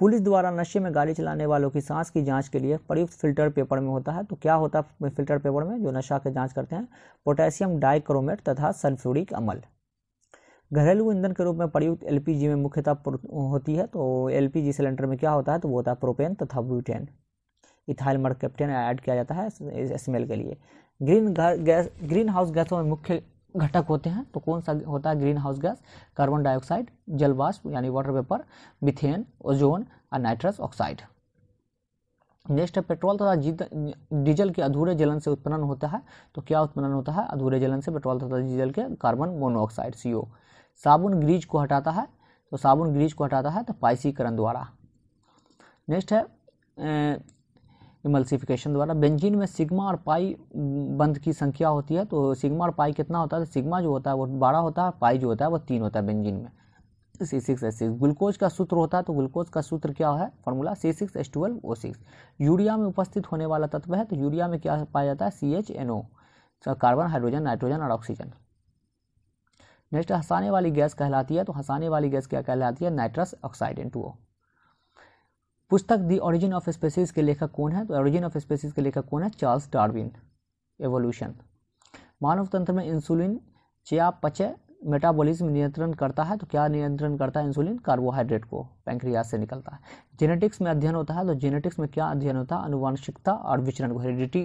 A: पुलिस द्वारा नशे में गाड़ी चलाने वालों की सांस की जांच के लिए प्रयुक्त फिल्टर पेपर में होता है तो क्या होता है फिल्टर पेपर में जो नशा की जांच करते हैं पोटेशियम डाइक्रोमेट तथा सल्फ्यूरिक अमल घरेलू ईंधन के रूप में प्रयुक्त एलपीजी में मुख्यतः होती है तो एलपीजी सिलेंडर में क्या होता है तो वो होता है प्रोपेन तथा ब्यूटेन इथाइल मरकेप्टेन ऐड किया जाता है स्मेल के लिए ग्रीन गैस ग्रीन हाउस गैसों में मुख्य घटक होते हैं तो कौन सा होता है greenhouse gas carbon dioxide जलवाष्प यानी वाटर वेपर मिथेन ओजोन और नाइट्रस ऑक्साइड नेक्स्ट है पेट्रोल तथा डीजल के अधूरे जलन से उत्पन्न होता है तो क्या उत्पन्न होता है अधूरे जलन से पेट्रोल तथा डीजल के कार्बन मोनोऑक्साइड सीओ साबुन ग्रीज को हटाता है तो साबुन ग्रीज को हटाता है तो पाइसीकरण द्वारा नेक्स्ट है इमल्सिफिकेशन द्वारा बेंजीन में सिग्मा और पाई बंद की संख्या होती है तो सिग्मा और पाई कितना होता है सिग्मा तो जो होता है वो बारह होता है पाई जो होता है वो तीन होता है बेंजीन में C six S six glucose का सूत्र होता है तो ग्लूकोज का सूत्र क्या है formula C six S twelve O six urea में उपस्थित होने वाला तत्व है तो यूरिया में क्या पाया जाता है C H N O carbon hydrogen nitrogen और ऑक्सीजन नेक्स्ट हंसाने वाली गैस कहलाती है तो हंसाने वाली गैस क्या कहलाती है nitrous oxide N two O पुस्तक दी ओरिजिन ऑफ स्पेसीज के लेखक कौन है तो ओरिजिन ऑफ स्पेसीज के लेखक कौन है चार्ल्स डार्विन एवोल्यूशन मानव तंत्र में इंसुलिन चयापचय मेटाबॉलिज्म नियंत्रण करता है तो क्या नियंत्रण करता है इंसुलिन कार्बोहाइड्रेट को पैंक्रियाज से निकलता है जेनेटिक्स में अध्ययन होता है तो जेनेटिक्स में क्या अध्ययन होता है अनुवांशिकता और विचरण को हेरिडिटी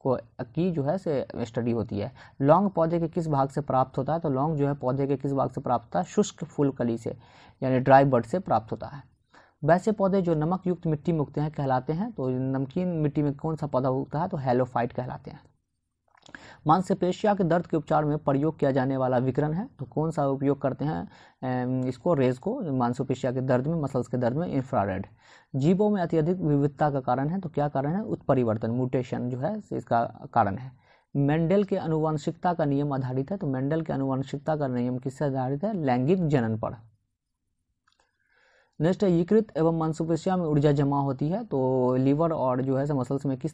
A: को की जो है से स्टडी होती है लॉन्ग पौधे के किस भाग से प्राप्त होता है तो लॉन्ग जो है पौधे के किस भाग से प्राप्त होता है शुष्क फूल कली से यानी ड्राई बर्ड से प्राप्त होता है वैसे पौधे जो नमक युक्त मिट्टी में उगते हैं कहलाते हैं तो नमकीन मिट्टी में कौन सा पौधा उगता है तो हेलोफाइट कहलाते हैं मांसपेशिया के दर्द के उपचार में प्रयोग किया जाने वाला विकरण है तो कौन सा उपयोग करते हैं इसको रेज को मांसपेशिया के दर्द में मसल्स के दर्द में इंफ्रारेड जीवों में अत्यधिक विविधता का कारण है तो क्या कारण है उत्परिवर्तन म्यूटेशन जो है इसका कारण है मेंडल के अनुवांशिकता का नियम आधारित है तो मेंडल के अनुवांशिकता का नियम किससे आधारित है लैंगिक जनन पर नेक्स्ट है यकृत एवं मांसपेशिया में ऊर्जा जमा होती है तो लीवर और जो है मसल्स में किस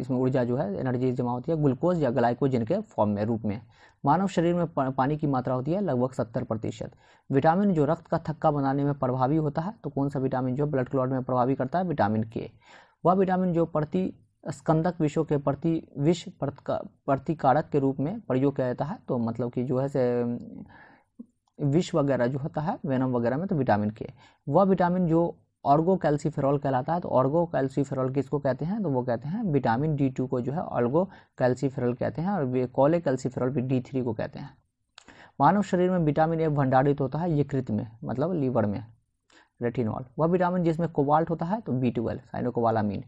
A: इसमें ऊर्जा जो है एनर्जी जमा होती है ग्लूकोज या ग्लाइकोजन के फॉर्म में रूप में मानव शरीर में पानी की मात्रा होती है लगभग सत्तर प्रतिशत विटामिन जो रक्त का थक्का बनाने में प्रभावी होता है तो कौन सा विटामिन जो ब्लड क्लॉट में प्रभावी करता है विटामिन के वह विटामिन जो प्रति स्कंदक विषों के प्रति विष प्रतिकारक के रूप में प्रयोग किया जाता है तो मतलब कि जो है से विष वगैरह जो होता है वेनम वगैरह में तो विटामिन के वह विटामिन जो ऑर्गो कैल्सीफेरॉल कहलाता है तो ऑर्गो कैल्सीफेरॉल किसको कहते हैं तो वो कहते हैं विटामिन डी टू को जो है ऑर्गो कैल्सीफेरॉल कहते हैं और कॉले कैल्सीफेरॉल भी डी थ्री को कहते हैं मानव शरीर में विटामिन ए भंडारित होता है यकृत में मतलब लीवर में रेटिनॉल वह विटामिन जिसमें कोबाल्ट होता है तो बी ट्वेल्व साइनोकोवालामीन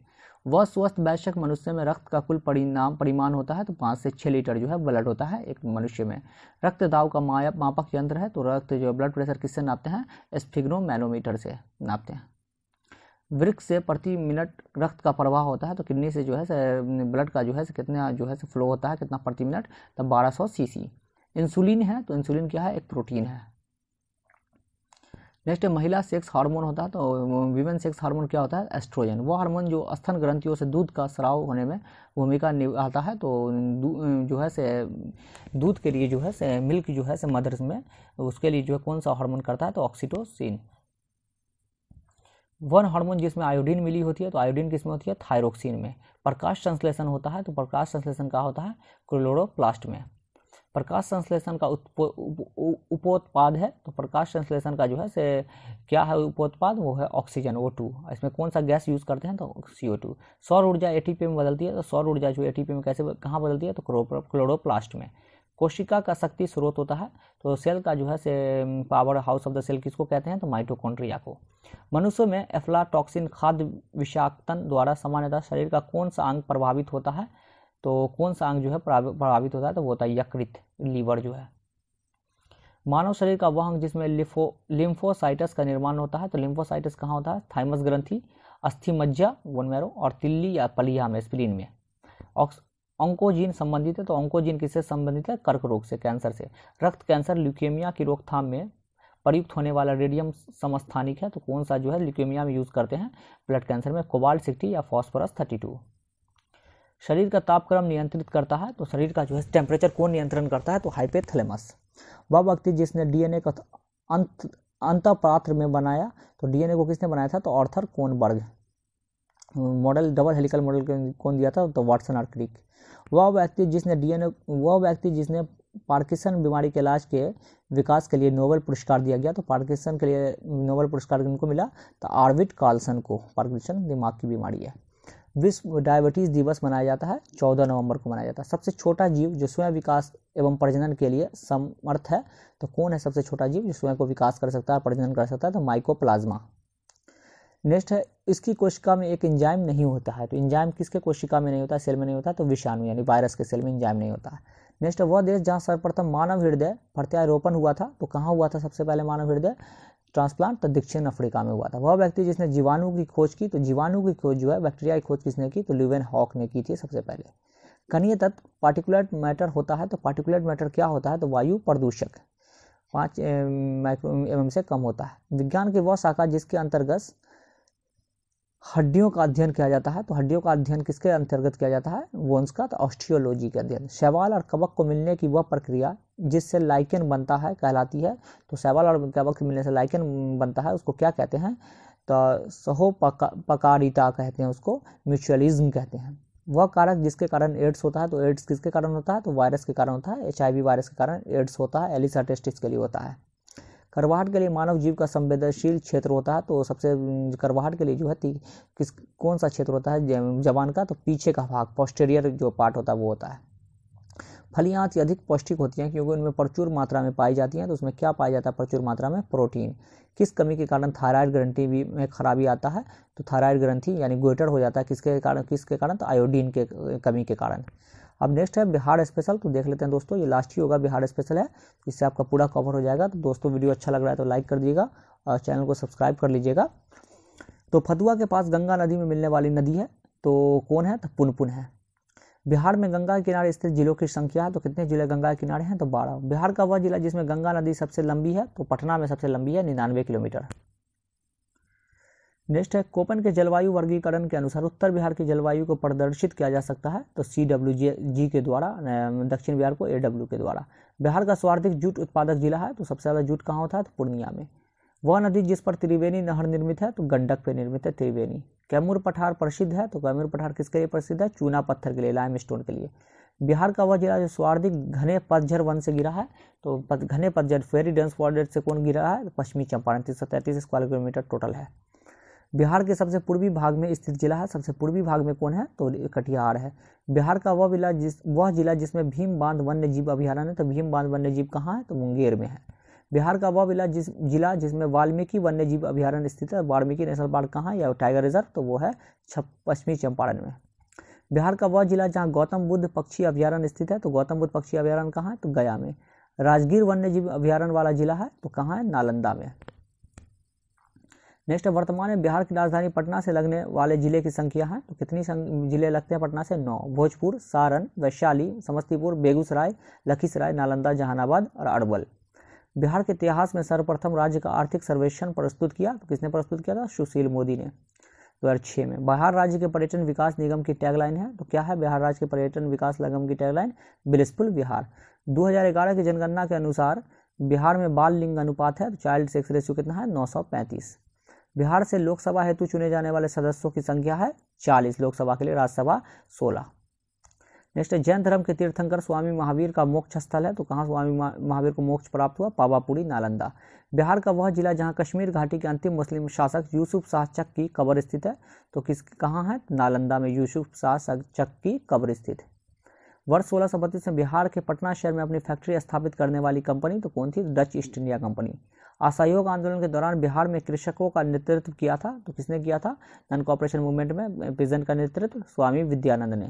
A: वह स्वस्थ वैश्यक मनुष्य में रक्त का कुल परिणाम परिमाण होता है तो पाँच से छः लीटर जो है ब्लड होता है एक मनुष्य में रक्त दाव का माया मापक यंत्र है तो रक्त जो ब्लड प्रेशर किससे नापते हैं मैनोमीटर से नापते हैं वृक्ष से प्रति मिनट रक्त का प्रवाह होता है तो किडनी से जो है ब्लड का जो है कितना जो है फ्लो होता है कितना प्रति मिनट तब बारह सौ इंसुलिन है तो इंसुलिन क्या है एक प्रोटीन है नेक्स्ट महिला सेक्स हार्मोन होता है तो वीमेन सेक्स हार्मोन क्या होता है एस्ट्रोजन वो हार्मोन जो स्तन ग्रंथियों से दूध का स्राव होने में भूमिका निभाता है तो जो है से दूध के लिए जो है से मिल्क जो है से मदर्स में उसके लिए जो है कौन सा हार्मोन करता है तो ऑक्सीटोसिन वन हार्मोन जिसमें आयोडीन मिली होती है तो आयोडीन किसमें होती है थायरोक्सिन में प्रकाश संश्लेषण होता है तो प्रकाश संश्लेषण का होता है क्लोरोप्लास्ट में प्रकाश संश्लेषण का उपोत्पाद है तो प्रकाश संश्लेषण का जो है से क्या है उपोत्पाद वो है ऑक्सीजन ओ टू इसमें कौन सा गैस यूज़ करते हैं तो सी ओ टू सौर ऊर्जा ए टी पी में बदलती है तो सौर ऊर्जा जो ए टी पी में कैसे कहाँ बदलती है तो क्लोरोप्लास्ट में कोशिका का शक्ति स्रोत होता है तो सेल का जो है से powerhouse of the cell किसको कहते हैं तो माइटोकॉन्ड्रिया को मनुष्यों में एफ्लाटॉक्सिन खाद्य विषाक्तन द्वारा सामान्यतः शरीर का कौन सा अंग प्रभावित होता है तो कौन सा अंग जो है प्रभावित होता है तो वो होता है यकृत लीवर जो है मानव शरीर का वह अंग जिसमें लिफो लिम्फोसाइटस का निर्माण होता है तो लिम्फोसाइटस कहाँ होता है थाइमस ग्रंथि अस्थिमज्जा मज्जा वनमेरो और तिल्ली या पलिया में स्प्लीन में ऑक्स ऑंकोजीन संबंधित है तो ऑंकोजीन किससे संबंधित है कर्क रोग से कैंसर से रक्त कैंसर ल्यूकेमिया की रोकथाम में प्रयुक्त होने वाला रेडियम समस्थानिक है तो कौन सा जो है ल्यूकेमिया में यूज़ करते हैं ब्लड कैंसर में कोबाल्ट सिक्सटी या फॉस्फोरस थर्टी टू शरीर का तापक्रम नियंत्रित करता है तो शरीर का जो है टेम्परेचर कौन नियंत्रण करता है तो हाइपेथलेमस वह व्यक्ति जिसने डीएनए का अंत अंतपात्र में बनाया तो डीएनए को किसने बनाया था तो ऑर्थर कौन बर्ग मॉडल डबल हेलिकल मॉडल कौन दिया था तो वाटसन और क्रिक वह व्यक्ति जिसने डीएनए वह व्यक्ति जिसने पार्किसन बीमारी के इलाज के विकास के लिए नोबेल पुरस्कार दिया गया तो पार्किसन के लिए नोबेल पुरस्कार उनको मिला तो आर्विट कार्लसन को पार्किसन दिमाग की बीमारी है विश्व डायबिटीज़ दिवस मनाया जाता है चौदह नवंबर को मनाया जाता है सबसे छोटा जीव जो स्वयं विकास एवं प्रजनन के लिए समर्थ है तो कौन है सबसे छोटा जीव जो स्वयं को विकास कर सकता है प्रजनन कर सकता है तो माइकोप्लाज्मा नेक्स्ट है इसकी कोशिका में एक इंजाइम नहीं होता है तो इंजाइम किसके कोशिका में नहीं होता है सेल में नहीं होता तो विषाणु यानी वायरस के सेल में इंजाइम नहीं होता है नेक्स्ट वह देश जहाँ सर्वप्रथम मानव हृदय प्रत्यारोपण हुआ था तो कहाँ हुआ था सबसे पहले मानव हृदय ट्रांसप्लांट तो दक्षिण अफ्रीका में हुआ था वह व्यक्ति जिसने जीवाणु की खोज की तो जीवाणु की खोज जो है बैक्टीरिया की खोज किसने की तो लिवेन हॉक ने की थी सबसे पहले कनीय तत्व पार्टिकुलेट मैटर होता है तो पार्टिकुलेट मैटर क्या होता है तो वायु प्रदूषक पाँच माइक्रो एम से कम होता है विज्ञान की वह शाखा जिसके अंतर्गत हड्डियों का अध्ययन किया जाता है तो हड्डियों का अध्ययन किसके अंतर्गत किया जाता है वंश का तो ऑस्टियोलॉजी का अध्ययन शैवाल और कवक को मिलने की वह प्रक्रिया जिससे लाइकन बनता है कहलाती है तो शैवाल और कवक मिलने से लाइकन बनता है उसको क्या कहते हैं तो सहोपकारिता कहते हैं उसको म्यूचुअलिज्म कहते हैं वह कारक जिसके कारण एड्स होता है तो एड्स किसके कारण होता है तो वायरस के कारण होता है एच वायरस के कारण एड्स होता है एलिसाटेस्टिस के लिए होता है करवाहट के लिए मानव जीव का संवेदनशील क्षेत्र होता है तो सबसे करवाहट के लिए जो है किस कौन सा क्षेत्र होता है जवान का तो पीछे का भाग पोस्टेरियर जो पार्ट होता है वो होता है फलियाँ अधिक पौष्टिक होती हैं क्योंकि उनमें प्रचुर मात्रा में पाई जाती हैं तो उसमें क्या पाया जाता है प्रचुर मात्रा में प्रोटीन किस कमी के कारण थायराइड ग्रंथि भी में खराबी आता है तो थायराइड ग्रंथि यानी गोइटर हो जाता है किसके कारण किसके कारण तो आयोडीन के कमी के कारण अब नेक्स्ट है बिहार स्पेशल तो देख लेते हैं दोस्तों ये लास्ट ही होगा बिहार स्पेशल है इससे आपका पूरा कवर हो जाएगा तो दोस्तों वीडियो अच्छा लग रहा है तो लाइक कर दीजिएगा और चैनल को सब्सक्राइब कर लीजिएगा तो फतुआ के पास गंगा नदी में मिलने वाली नदी है तो कौन है तो पुनपुन है बिहार में गंगा किनारे स्थित जिलों की संख्या है तो कितने जिले गंगा किनारे हैं तो बारह बिहार का वह जिला जिसमें गंगा नदी सबसे लंबी है तो पटना में सबसे लंबी है निन्यानवे किलोमीटर नेक्स्ट है कोपन के जलवायु वर्गीकरण के अनुसार उत्तर बिहार की जलवायु को प्रदर्शित किया जा सकता है तो सी डब्ल्यू जी के द्वारा दक्षिण बिहार को ए डब्ल्यू के द्वारा बिहार का सर्वाधिक जूट उत्पादक जिला है तो सबसे ज़्यादा जूट कहाँ होता है तो पूर्णिया में वह नदी जिस पर त्रिवेणी नहर निर्मित है तो गंडक पर निर्मित है त्रिवेणी कैमूर पठार प्रसिद्ध है तो कैमूर पठार किसके लिए प्रसिद्ध है चूना पत्थर के लिए लाइम स्टोन के लिए बिहार का वह जिला जो सर्वाधिक घने पतझर वन से गिरा है तो घने पतझर फेरी डेंस वॉर्डेड से कौन गिरा है पश्चिमी चंपारण तीन सौ तैंतीस स्क्वायर किलोमीटर टोटल है बिहार के सबसे पूर्वी भाग में स्थित जिला है सबसे पूर्वी भाग में कौन है तो कटिहार है बिहार का वह जिला जिस वह जिला जिसमें भीम बांध वन्य जीव अभ्यारण्य तो भीम बांध वन्य जीव कहाँ है तो मुंगेर में है बिहार का वह जिला जिस जिला जिसमें वाल्मीकि वन्य जीव अभ्यारण्य स्थित है वाल्मीकि नेशनल पार्क कहाँ है या टाइगर रिजर्व तो वो है पश्चिमी चंपारण में बिहार का वह जिला जहाँ गौतम बुद्ध पक्षी अभ्यारण्य स्थित है तो गौतम बुद्ध पक्षी अभ्यारण्य कहाँ है तो गया में राजगीर वन्यजीव अभ्यारण वाला जिला है तो कहाँ है नालंदा में नेक्स्ट वर्तमान में बिहार की राजधानी पटना से लगने वाले जिले की संख्या है तो कितनी जिले लगते हैं पटना से नौ भोजपुर सारण वैशाली समस्तीपुर बेगूसराय लखीसराय नालंदा जहानाबाद और अरवल बिहार के इतिहास में सर्वप्रथम राज्य का आर्थिक सर्वेक्षण प्रस्तुत किया तो किसने प्रस्तुत किया था सुशील मोदी ने दो में बिहार राज्य के पर्यटन विकास निगम की टैगलाइन है तो क्या है बिहार राज्य के पर्यटन विकास निगम की टैगलाइन ब्लिसफुल बिहार 2011 की जनगणना के अनुसार बिहार में बाल लिंग अनुपात है तो चाइल्ड सेक्स रेशियो कितना है नौ बिहार से लोकसभा हेतु चुने जाने वाले सदस्यों की संख्या है चालीस लोकसभा के लिए राज्यसभा सोलह नेक्स्ट जैन धर्म के तीर्थंकर स्वामी महावीर का मोक्ष स्थल है तो कहाँ स्वामी महावीर को मोक्ष प्राप्त हुआ पावापुरी नालंदा बिहार का वह जिला जहाँ कश्मीर घाटी के अंतिम मुस्लिम शासक यूसुफ शाह चक की कब्र स्थित है तो किस कहाँ है नालंदा में यूसुफ शाह चक की कब्र स्थित है वर्ष सोलह में बिहार के पटना शहर में अपनी फैक्ट्री स्थापित करने वाली कंपनी तो कौन थी डच ईस्ट इंडिया कंपनी असहयोग आंदोलन के दौरान बिहार में कृषकों का नेतृत्व किया था तो किसने किया था नॉन कॉपरेशन मूवमेंट में प्रेजेंट का नेतृत्व स्वामी विद्यानंद ने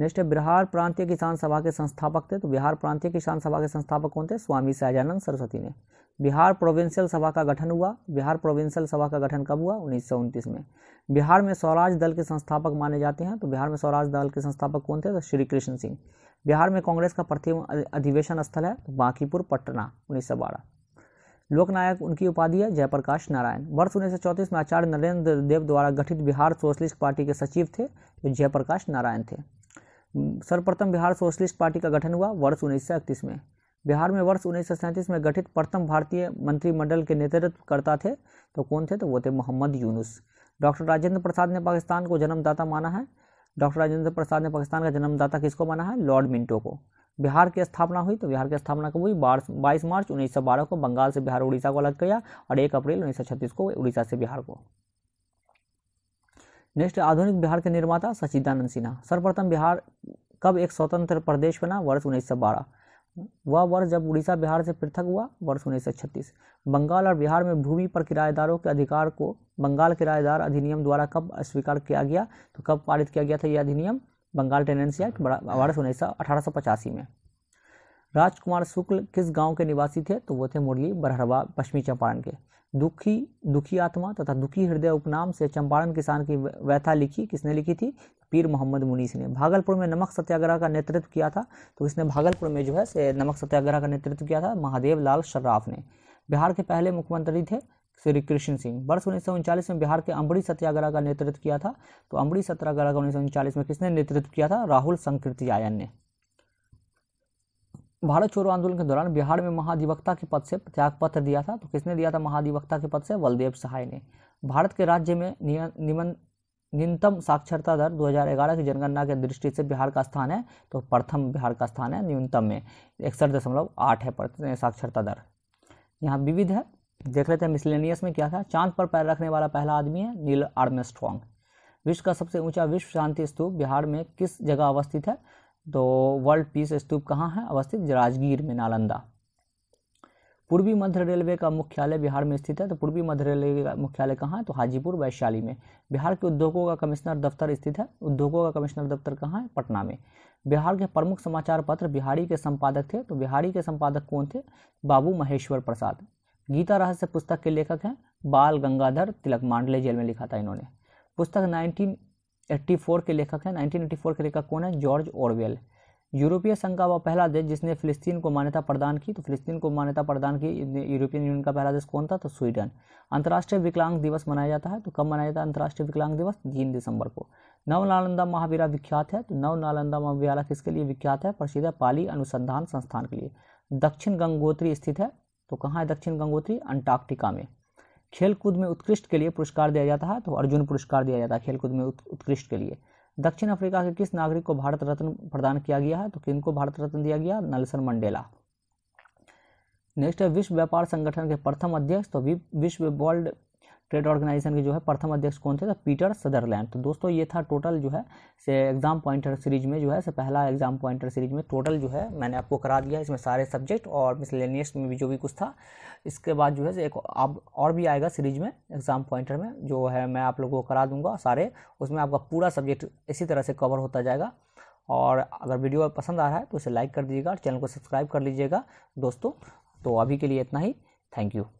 A: नेक्स्ट है बिहार प्रांतीय किसान सभा के संस्थापक थे तो बिहार प्रांतीय किसान सभा के संस्थापक कौन थे स्वामी सहजानंद सरस्वती ने बिहार प्रोविंशियल सभा का गठन हुआ बिहार प्रोविंशियल सभा का गठन कब हुआ उन्नीस में बिहार में स्वराज दल के संस्थापक माने जाते हैं तो बिहार में स्वराज दल के संस्थापक कौन थे तो श्री कृष्ण सिंह बिहार में कांग्रेस का प्रथम अधिवेशन स्थल है तो बांकीपुर पटना उन्नीस लोकनायक उनकी उपाधि है जयप्रकाश नारायण वर्ष उन्नीस में आचार्य नरेंद्र देव द्वारा गठित बिहार सोशलिस्ट पार्टी के सचिव थे जो जयप्रकाश नारायण थे सर्वप्रथम बिहार सोशलिस्ट पार्टी का गठन हुआ वर्ष उन्नीस में बिहार में वर्ष उन्नीस में गठित प्रथम भारतीय मंत्रिमंडल के नेतृत्व करता थे तो कौन थे तो वो थे मोहम्मद यूनुस डॉक्टर राजेंद्र प्रसाद ने पाकिस्तान को जन्मदाता माना है डॉक्टर राजेंद्र प्रसाद ने पाकिस्तान का जन्मदाता किसको माना है लॉर्ड मिंटो को बिहार की स्थापना हुई तो बिहार की स्थापना कब हुई बाईस मार्च उन्नीस को बंगाल से बिहार उड़ीसा को अलग किया और एक अप्रैल उन्नीस को उड़ीसा से बिहार को नेक्स्ट आधुनिक बिहार के निर्माता सचिदानंद सिन्हा सर्वप्रथम बिहार कब एक स्वतंत्र प्रदेश बना वर्ष 1912 वह वर्ष जब उड़ीसा बिहार से पृथक हुआ वर्ष 1936 बंगाल और बिहार में भूमि पर किराएदारों के अधिकार को बंगाल किराएदार अधिनियम द्वारा कब अस्वीकार किया गया तो कब पारित किया गया था यह अधिनियम बंगाल टेनेंसी एक्ट हाँ। वर्ष उन्नीस सौ में राजकुमार शुक्ल किस गांव के निवासी थे तो वो थे मुरली बरहरवा पश्चिमी चंपारण के दुखी दुखी आत्मा तथा दुखी हृदय उपनाम से चंपारण किसान की व्यथा लिखी किसने लिखी थी पीर मोहम्मद मुनीस ने भागलपुर में नमक सत्याग्रह का नेतृत्व किया था तो इसने भागलपुर में जो है से नमक सत्याग्रह का नेतृत्व किया था महादेव लाल शर्राफ ने बिहार के पहले मुख्यमंत्री थे श्री कृष्ण सिंह वर्ष उन्नीस में बिहार के अम्बड़ी सत्याग्रह का नेतृत्व किया था तो अमड़ी सत्याग्रह का उन्नीस में किसने नेतृत्व किया था राहुल संकृति आयन ने भारत छोड़ो आंदोलन के दौरान बिहार में महाधिवक्ता के पद से पत्र दिया था तो किसने दिया था महाधिवक्ता के पद से बलदेव सहाय ने भारत के राज्य में न्यूनतम साक्षरता दर 2011 की जनगणना के दृष्टि से बिहार का स्थान है तो प्रथम बिहार का स्थान है न्यूनतम में इकसठ दशमलव आठ है साक्षरता दर यहाँ विविध है देख लेते हैं मिसलेनियस में क्या था चांद पर पैर रखने वाला पहला आदमी है नील आर्मेस्ट्रॉन्ग विश्व का सबसे ऊंचा विश्व शांति स्तूप बिहार में किस जगह अवस्थित है तो वर्ल्ड पीस स्तूप कहाँ है अवस्थित राजगीर में नालंदा पूर्वी मध्य रेलवे का मुख्यालय बिहार में स्थित है तो पूर्वी मध्य रेलवे का मुख्यालय कहाँ है तो हाजीपुर वैशाली में बिहार के उद्योगों का कमिश्नर दफ्तर स्थित है उद्योगों का कमिश्नर दफ्तर कहाँ है पटना में बिहार के प्रमुख समाचार पत्र बिहारी के संपादक थे तो बिहारी के संपादक कौन थे बाबू महेश्वर प्रसाद गीता रहस्य पुस्तक के लेखक हैं बाल गंगाधर तिलक मांडले जेल में लिखा था इन्होंने पुस्तक 1984 के लेखक हैं 1984 के लेखक कौन है जॉर्ज ओरवेल यूरोपीय संघ का वह पहला देश जिसने फिलिस्तीन को मान्यता प्रदान की तो फिलिस्तीन को मान्यता प्रदान की यूरोपियन यूनियन का पहला देश कौन था तो स्वीडन अंतर्राष्ट्रीय विकलांग दिवस मनाया जाता है तो कब मनाया जाता है अंतर्राष्ट्रीय विकलांग दिवस तीन दिसंबर को नव नालंदा महावीरा विख्यात है तो नव नालंदा महाविरा किसके लिए विख्यात है प्रसिद्ध पाली अनुसंधान संस्थान के लिए दक्षिण गंगोत्री स्थित है तो कहाँ है दक्षिण गंगोत्री अंटार्कटिका में खेलकूद में उत्कृष्ट के लिए पुरस्कार दिया जाता है तो अर्जुन पुरस्कार दिया जाता है खेलकूद में उत्कृष्ट के लिए दक्षिण अफ्रीका के किस नागरिक को भारत रत्न प्रदान किया गया है तो किन को भारत रत्न दिया गया नलसन मंडेला नेक्स्ट है विश्व व्यापार संगठन के प्रथम अध्यक्ष तो विश्व वर्ल्ड ट्रेड ऑर्गेनाइजेशन के जो है प्रथम अध्यक्ष कौन थे तो पीटर सदरलैंड तो दोस्तों ये था टोटल जो है से एग्जाम पॉइंटर सीरीज में जो है से पहला एग्जाम पॉइंटर सीरीज में टोटल जो है मैंने आपको करा दिया इसमें सारे सब्जेक्ट और मिसलेनियस में भी जो भी कुछ था इसके बाद जो है से एक आप और भी आएगा सीरीज में एग्जाम पॉइंटर में जो है मैं आप लोगों को करा दूंगा सारे उसमें आपका पूरा सब्जेक्ट इसी तरह से कवर होता जाएगा और अगर वीडियो पसंद आ रहा है तो इसे लाइक कर दीजिएगा और चैनल को सब्सक्राइब कर लीजिएगा दोस्तों तो अभी के लिए इतना ही थैंक यू